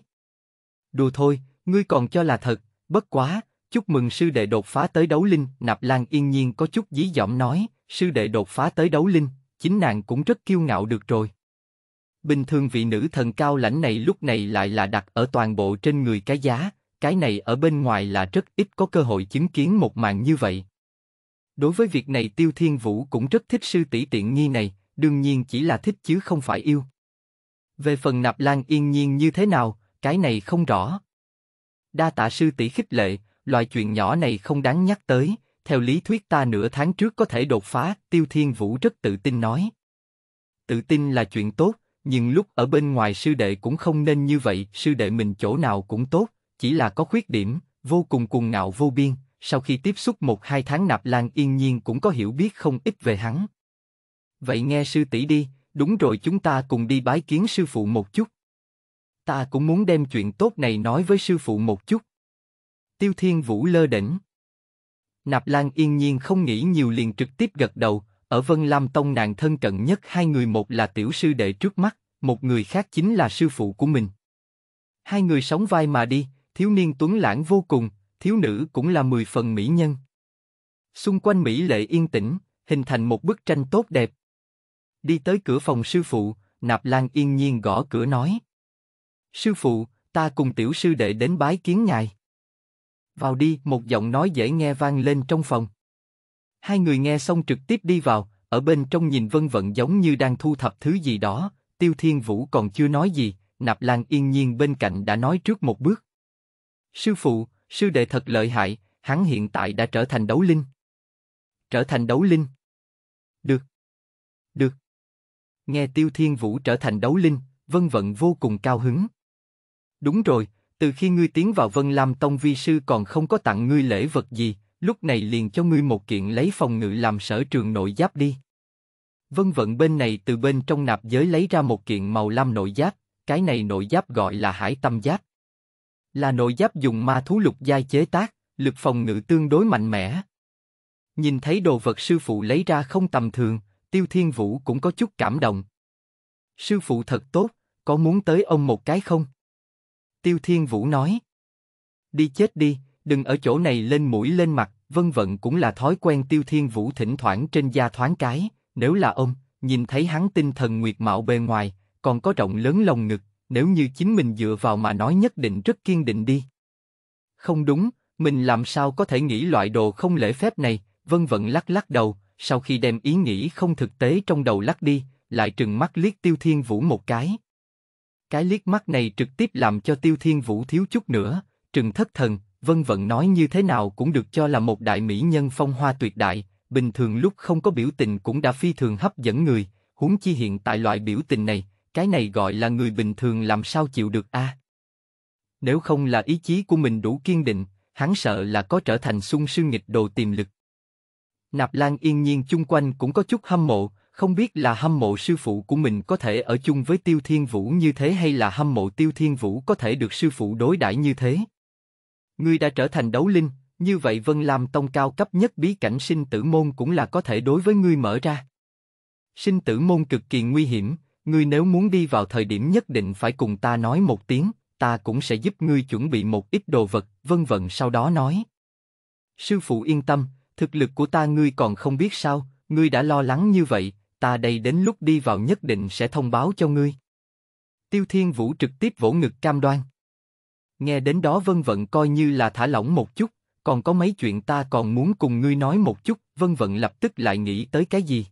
Đùa thôi, ngươi còn cho là thật, bất quá, chúc mừng sư đệ đột phá tới đấu linh, nạp lan yên nhiên có chút dí dỏm nói, sư đệ đột phá tới đấu linh, chính nàng cũng rất kiêu ngạo được rồi. Bình thường vị nữ thần cao lãnh này lúc này lại là đặt ở toàn bộ trên người cái giá, cái này ở bên ngoài là rất ít có cơ hội chứng kiến một màn như vậy. Đối với việc này Tiêu Thiên Vũ cũng rất thích sư tỷ tiện nghi này, đương nhiên chỉ là thích chứ không phải yêu. Về phần nạp lan yên nhiên như thế nào, cái này không rõ. Đa tạ sư tỷ khích lệ, loại chuyện nhỏ này không đáng nhắc tới, theo lý thuyết ta nửa tháng trước có thể đột phá, Tiêu Thiên Vũ rất tự tin nói. Tự tin là chuyện tốt, nhưng lúc ở bên ngoài sư đệ cũng không nên như vậy, sư đệ mình chỗ nào cũng tốt, chỉ là có khuyết điểm, vô cùng cuồng ngạo vô biên, sau khi tiếp xúc một hai tháng Nạp Lan yên nhiên cũng có hiểu biết không ít về hắn. Vậy nghe sư tỷ đi, đúng rồi chúng ta cùng đi bái kiến sư phụ một chút. Ta cũng muốn đem chuyện tốt này nói với sư phụ một chút. Tiêu Thiên Vũ lơ đỉnh. Nạp Lan yên nhiên không nghĩ nhiều liền trực tiếp gật đầu, ở Vân Lam Tông nàng thân cận nhất hai người một là tiểu sư đệ trước mắt, một người khác chính là sư phụ của mình. Hai người sống vai mà đi, thiếu niên tuấn lãng vô cùng, thiếu nữ cũng là mười phần mỹ nhân. Xung quanh Mỹ lệ yên tĩnh, hình thành một bức tranh tốt đẹp. Đi tới cửa phòng sư phụ, Nạp Lan yên nhiên gõ cửa nói. Sư phụ, ta cùng tiểu sư đệ đến bái kiến ngài. Vào đi, một giọng nói dễ nghe vang lên trong phòng. Hai người nghe xong trực tiếp đi vào, ở bên trong nhìn vân vận giống như đang thu thập thứ gì đó, tiêu thiên vũ còn chưa nói gì, Nạp Lan yên nhiên bên cạnh đã nói trước một bước. Sư phụ, sư đệ thật lợi hại, hắn hiện tại đã trở thành đấu linh. Trở thành đấu linh. Được. Được. Nghe Tiêu Thiên Vũ trở thành đấu linh, Vân Vận vô cùng cao hứng. Đúng rồi, từ khi ngươi tiến vào Vân Lam Tông Vi Sư còn không có tặng ngươi lễ vật gì, lúc này liền cho ngươi một kiện lấy phòng ngự làm sở trường nội giáp đi. Vân Vận bên này từ bên trong nạp giới lấy ra một kiện màu lam nội giáp, cái này nội giáp gọi là hải tâm giáp là nội giáp dùng ma thú lục giai chế tác, lực phòng ngự tương đối mạnh mẽ. Nhìn thấy đồ vật sư phụ lấy ra không tầm thường, Tiêu Thiên Vũ cũng có chút cảm động. Sư phụ thật tốt, có muốn tới ông một cái không? Tiêu Thiên Vũ nói. Đi chết đi, đừng ở chỗ này lên mũi lên mặt, vân vận cũng là thói quen Tiêu Thiên Vũ thỉnh thoảng trên da thoáng cái, nếu là ông, nhìn thấy hắn tinh thần nguyệt mạo bề ngoài, còn có rộng lớn lồng ngực, nếu như chính mình dựa vào mà nói nhất định rất kiên định đi. Không đúng, mình làm sao có thể nghĩ loại đồ không lễ phép này, vân vận lắc lắc đầu, sau khi đem ý nghĩ không thực tế trong đầu lắc đi, lại trừng mắt liếc Tiêu Thiên Vũ một cái. Cái liếc mắt này trực tiếp làm cho Tiêu Thiên Vũ thiếu chút nữa, trừng thất thần, vân vận nói như thế nào cũng được cho là một đại mỹ nhân phong hoa tuyệt đại, bình thường lúc không có biểu tình cũng đã phi thường hấp dẫn người, huống chi hiện tại loại biểu tình này, cái này gọi là người bình thường làm sao chịu được a? À? Nếu không là ý chí của mình đủ kiên định, hắn sợ là có trở thành sung sư nghịch đồ tiềm lực. Nạp Lan yên nhiên chung quanh cũng có chút hâm mộ, không biết là hâm mộ sư phụ của mình có thể ở chung với Tiêu Thiên Vũ như thế hay là hâm mộ Tiêu Thiên Vũ có thể được sư phụ đối đãi như thế. Ngươi đã trở thành đấu linh, như vậy Vân Lam Tông cao cấp nhất bí cảnh sinh tử môn cũng là có thể đối với ngươi mở ra. Sinh tử môn cực kỳ nguy hiểm, Ngươi nếu muốn đi vào thời điểm nhất định phải cùng ta nói một tiếng, ta cũng sẽ giúp ngươi chuẩn bị một ít đồ vật, vân vân sau đó nói. Sư phụ yên tâm, thực lực của ta ngươi còn không biết sao, ngươi đã lo lắng như vậy, ta đây đến lúc đi vào nhất định sẽ thông báo cho ngươi. Tiêu Thiên Vũ trực tiếp vỗ ngực cam đoan. Nghe đến đó vân vân coi như là thả lỏng một chút, còn có mấy chuyện ta còn muốn cùng ngươi nói một chút, vân vân lập tức lại nghĩ tới cái gì.